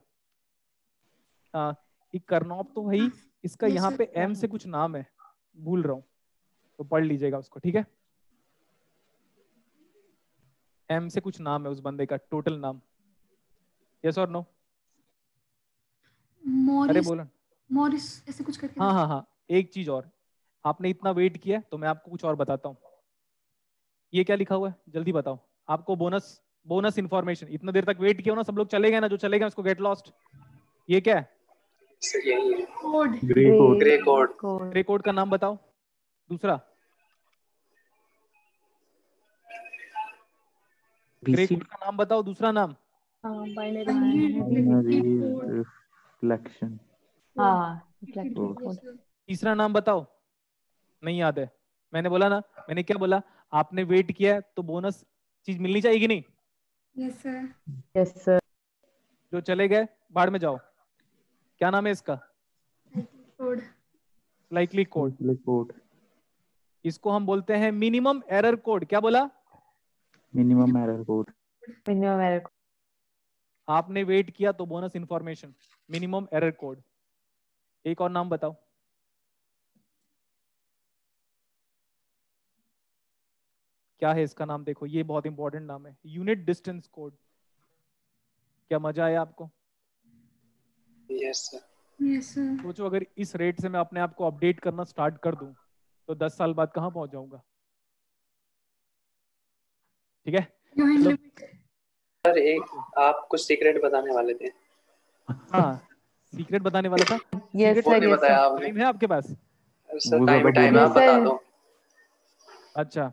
हाँ तो भाई इसका यहाँ पे एम से कुछ नाम है भूल रहा हूँ तो पढ़ लीजिएगा उसको ठीक है एम से कुछ नाम है उस बंदे का टोटल नाम यस और नो अरे बोलन मॉरिस ऐसे कुछ करके हाँ हाँ हाँ एक चीज और आपने इतना वेट किया तो मैं आपको कुछ और बताता हूँ ये क्या लिखा हुआ है जल्दी बताओ आपको बोनस बोनस इन्फॉर्मेशन इतना देर तक वेट किया ना सब लोग चले गए ना जो चले गए उसको गेट लॉस्ट ये क्या है का नाम बताओ दूसरा का नाम बताओ दूसरा नाम हाँ, हाँ, हाँ, तीसरा नाम बताओ नहीं याद है मैंने बोला ना मैंने क्या बोला आपने वेट किया तो बोनस चीज मिलनी चाहिए कि नहीं यस सर यस सर जो चले गए बाढ़ में जाओ क्या नाम है इसका लाइकली कोड कोड इसको हम बोलते हैं मिनिमम एरर कोड क्या बोला minimum error code minimum error code आपने वेट किया तो bonus information minimum error code एक और नाम बताओ क्या है इसका नाम देखो ये बहुत इंपॉर्टेंट नाम है यूनिट डिस्टेंस कोड क्या मजा आया आपको सोचो yes, yes, अगर इस रेट से मैं अपने आप को अपडेट करना स्टार्ट कर दूं तो दस साल बाद कहाँ पहुंच जाऊंगा ठीक है सर एक आप कुछ सीक्रेट बताने वाले थे हाँ सीक्रेट बताने वाला था yes, sir, yes, बताया आपने है आपके पास सर टाइम टाइम आप बता दो अच्छा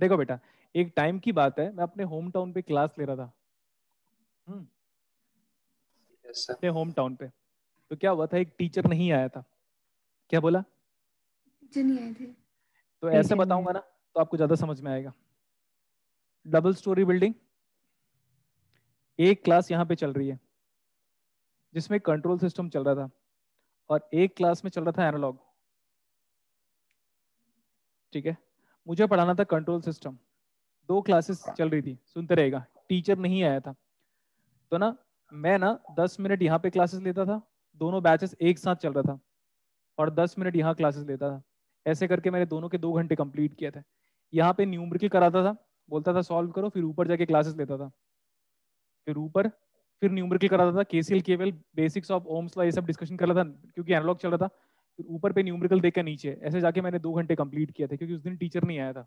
देखो बेटा एक टाइम की बात है मैं अपने होम टाउन पे क्लास ले रहा था हम्म। अपने होम टाउन पे तो क्या हुआ था एक टीचर नहीं आया था क्या बोला नहीं आए थे तो ऐसे बताऊंगा ना तो आपको ज्यादा समझ में आएगा डबल स्टोरी बिल्डिंग एक क्लास यहाँ पे चल रही है जिसमें कंट्रोल सिस्टम चल रहा था और एक क्लास में चल रहा था एनालॉग ठीक है मुझे पढ़ाना था कंट्रोल सिस्टम दो क्लासेस चल रही थी सुनते रहेगा टीचर नहीं आया था तो ना मैं ना दस मिनट यहाँ पे क्लासेस लेता था दोनों बैचेस एक साथ चल रहा था और दस मिनट यहाँ क्लासेस लेता था ऐसे करके मैंने दोनों के दो घंटे कंप्लीट किया था यहाँ पे न्यूमरिकल कराता था बोलता था सॉल्व करो फिर ऊपर जाके क्लासेस लेता था फिर ऊपर फिर न्यूमरिकल कराता था केसीएल केवल बेसिक्स ऑफ ओम्स ये सब डिस्कशन कर रहा था क्योंकि एनालॉग चल रहा था फिर ऊपर पे न्यूमेरिकल के नीचे ऐसे जाके मैंने दो घंटे कंप्लीट किया था क्योंकि उस दिन टीचर नहीं आया था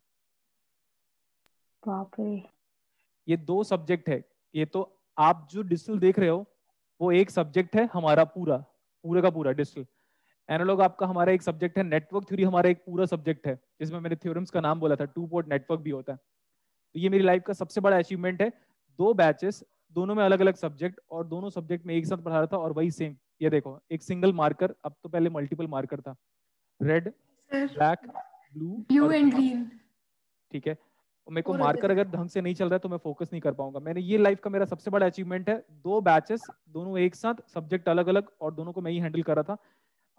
ये दो सब्जेक्ट है ये तो आप जो डिस्टल देख रहे हो वो एक सब्जेक्ट है हमारा पूरा पूरे का पूरा डिस्टल एनालॉग आपका हमारा एक सब्जेक्ट है नेटवर्क थ्योरी हमारा एक पूरा सब्जेक्ट है जिसमें मैंने थ्योरम्स का नाम बोला था टू पोर्ट नेटवर्क भी होता है तो ये मेरी लाइफ का सबसे बड़ा अचीवमेंट है दो बैचेस दोनों में अलग अलग सब्जेक्ट और दोनों सब्जेक्ट में एक साथ पढ़ा रहा था और वही सेम ये देखो एक सिंगल मार्कर अब तो पहले मल्टीपल मार्कर था red black blue blue and green ठीक है मेरे को मार्कर अगर ढंग से नहीं चल रहा है तो मैं फोकस नहीं कर पाऊंगा मैंने ये लाइफ का मेरा सबसे बड़ा अचीवमेंट है दो बैचेस दोनों एक साथ सब्जेक्ट अलग अलग और दोनों को मैं ही हैंडल कर रहा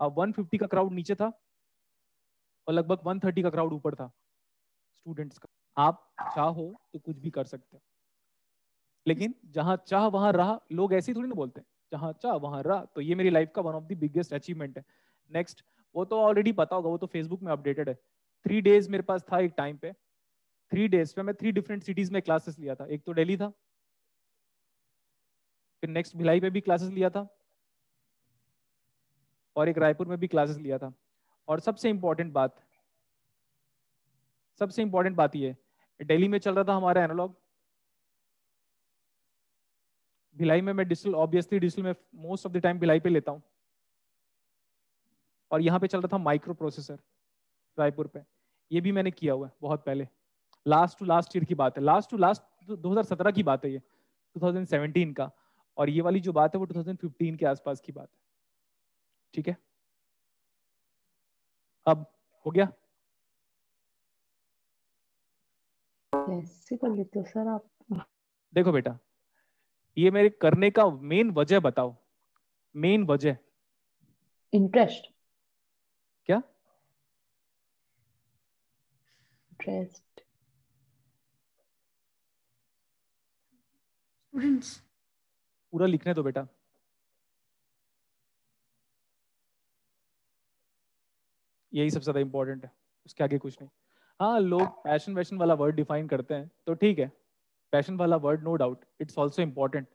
था वन फिफ्टी का क्राउड नीचे था और लगभग वन थर्टी का क्राउड ऊपर था स्टूडेंट्स का आप चाहो तो कुछ भी कर सकते हो लेकिन जहां चाह वहां रहा लोग ऐसे ही थोड़ी ना बोलते हैं जहाँ चाह अच्छा, वहाँ रहा तो ये मेरी लाइफ का one of the biggest achievement है नेक्स्ट वो तो ऑलरेडी पता होगा वो तो फेसबुक में अपडेटेड है थ्री डेज मेरे पास था एक टाइम पे थ्री डेज पे मैं थ्री डिफरेंट सिटीज में क्लासेस लिया था एक तो डेली था फिर नेक्स्ट भिलाई पे भी क्लासेस लिया था और एक रायपुर में भी क्लासेस लिया था और सबसे इम्पोर्टेंट बात सबसे इम्पोर्टेंट बात ये दिल्ली में चल रहा था हमारा एनालॉग भिलाई में मैं डिजिटल ऑब्वियसली डिजिटल में most of the time Bhilai पे लेता हूँ और यहाँ पे चल रहा था माइक्रो प्रोसेसर रायपुर पे ये भी मैंने किया हुआ है बहुत पहले लास्ट टू लास्ट ईयर की बात है लास्ट टू लास्ट 2017 की बात है ये 2017 का और ये वाली जो बात है वो 2015 के आसपास की बात है ठीक है अब हो गया कर लेते सर आप देखो बेटा ये मेरे करने का मेन वजह बताओ मेन वजह इंटरेस्ट क्या इंटरेस्ट स्टूडेंट्स पूरा लिखने दो बेटा यही सबसे ज्यादा इंपॉर्टेंट है उसके आगे कुछ नहीं हाँ लोग पैशन वैशन वाला वर्ड डिफाइन करते हैं तो ठीक है पैशन वाला word no doubt it's also important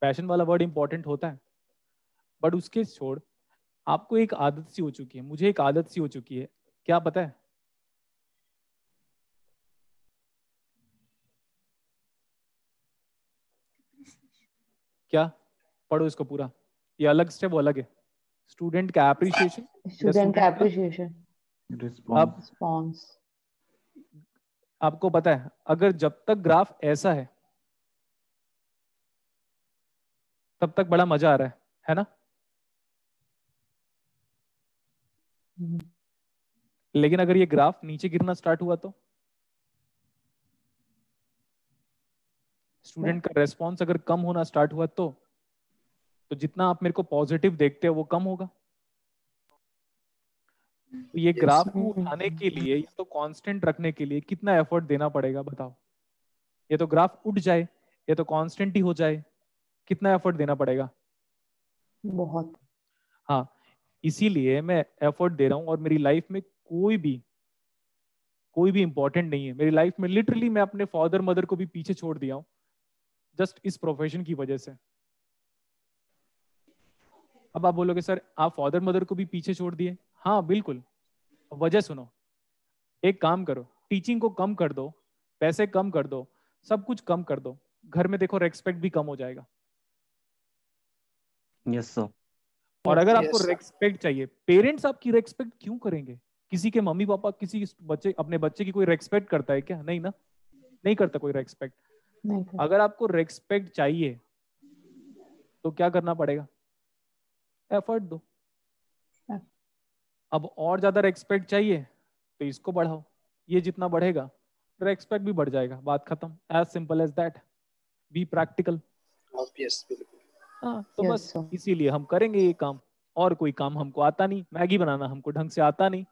passion वाला वर्ड इम्पॉर्टेंट होता है बट उसके छोड़ आपको एक आदत सी हो चुकी है मुझे एक आदत सी हो चुकी है क्या पता है क्या पढ़ो इसको पूरा ये अलग से वो अलग है स्टूडेंट का एप्रिसिएशन स्टूडेंट का एप्रिसिएशन रिस्पॉन्स आपको पता है अगर जब तक ग्राफ ऐसा है तब तक बड़ा मजा आ रहा है है ना लेकिन अगर ये ग्राफ नीचे गिरना स्टार्ट हुआ तो स्टूडेंट का रेस्पॉन्स अगर कम होना स्टार्ट हुआ तो तो जितना आप मेरे को पॉजिटिव देखते हो वो कम होगा तो ये ग्राफ को उठाने के लिए या तो कांस्टेंट रखने के लिए कितना एफर्ट देना पड़ेगा बताओ ये तो ग्राफ उठ जाए ये तो कांस्टेंट ही हो जाए कितना एफर्ट देना पड़ेगा बहुत हाँ इसीलिए मैं एफर्ट दे रहा हूँ और मेरी लाइफ में कोई भी कोई भी इंपॉर्टेंट नहीं है मेरी लाइफ में लिटरली मैं अपने फादर मदर को भी पीछे छोड़ दिया हूँ जस्ट इस प्रोफेशन की वजह से अब आप बोलोगे सर आप फादर मदर को भी पीछे छोड़ दिए हाँ बिल्कुल वजह सुनो एक काम करो टीचिंग को कम कर दो पैसे कम कर दो सब कुछ कम कर दो घर में देखो रेस्पेक्ट भी कम हो जाएगा यस yes, सर और अगर yes, आपको रेस्पेक्ट चाहिए पेरेंट्स आपकी रेस्पेक्ट क्यों करेंगे किसी के मम्मी पापा किसी बच्चे अपने बच्चे की कोई रेस्पेक्ट करता है क्या नहीं ना नहीं करता कोई रेस्पेक्ट अगर आपको रेस्पेक्ट चाहिए तो क्या करना पड़ेगा एफर्ट दो अब और ज्यादा रेस्पेक्ट चाहिए तो इसको बढ़ाओ ये जितना बढ़ेगा रेस्पेक्ट भी बढ़ जाएगा बात खत्म as simple as that be practical हाँ तो yes, बस इसीलिए हम करेंगे ये काम और कोई काम हमको आता नहीं मैगी बनाना हमको ढंग से आता नहीं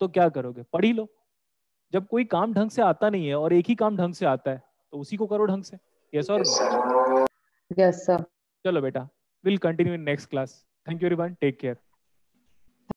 तो क्या करोगे पढ़ ही लो जब कोई काम ढंग से आता नहीं है और एक ही काम ढंग से आता है तो उसी को करो ढंग से यस और यस सर चलो बेटा will continue in next class thank you everyone take care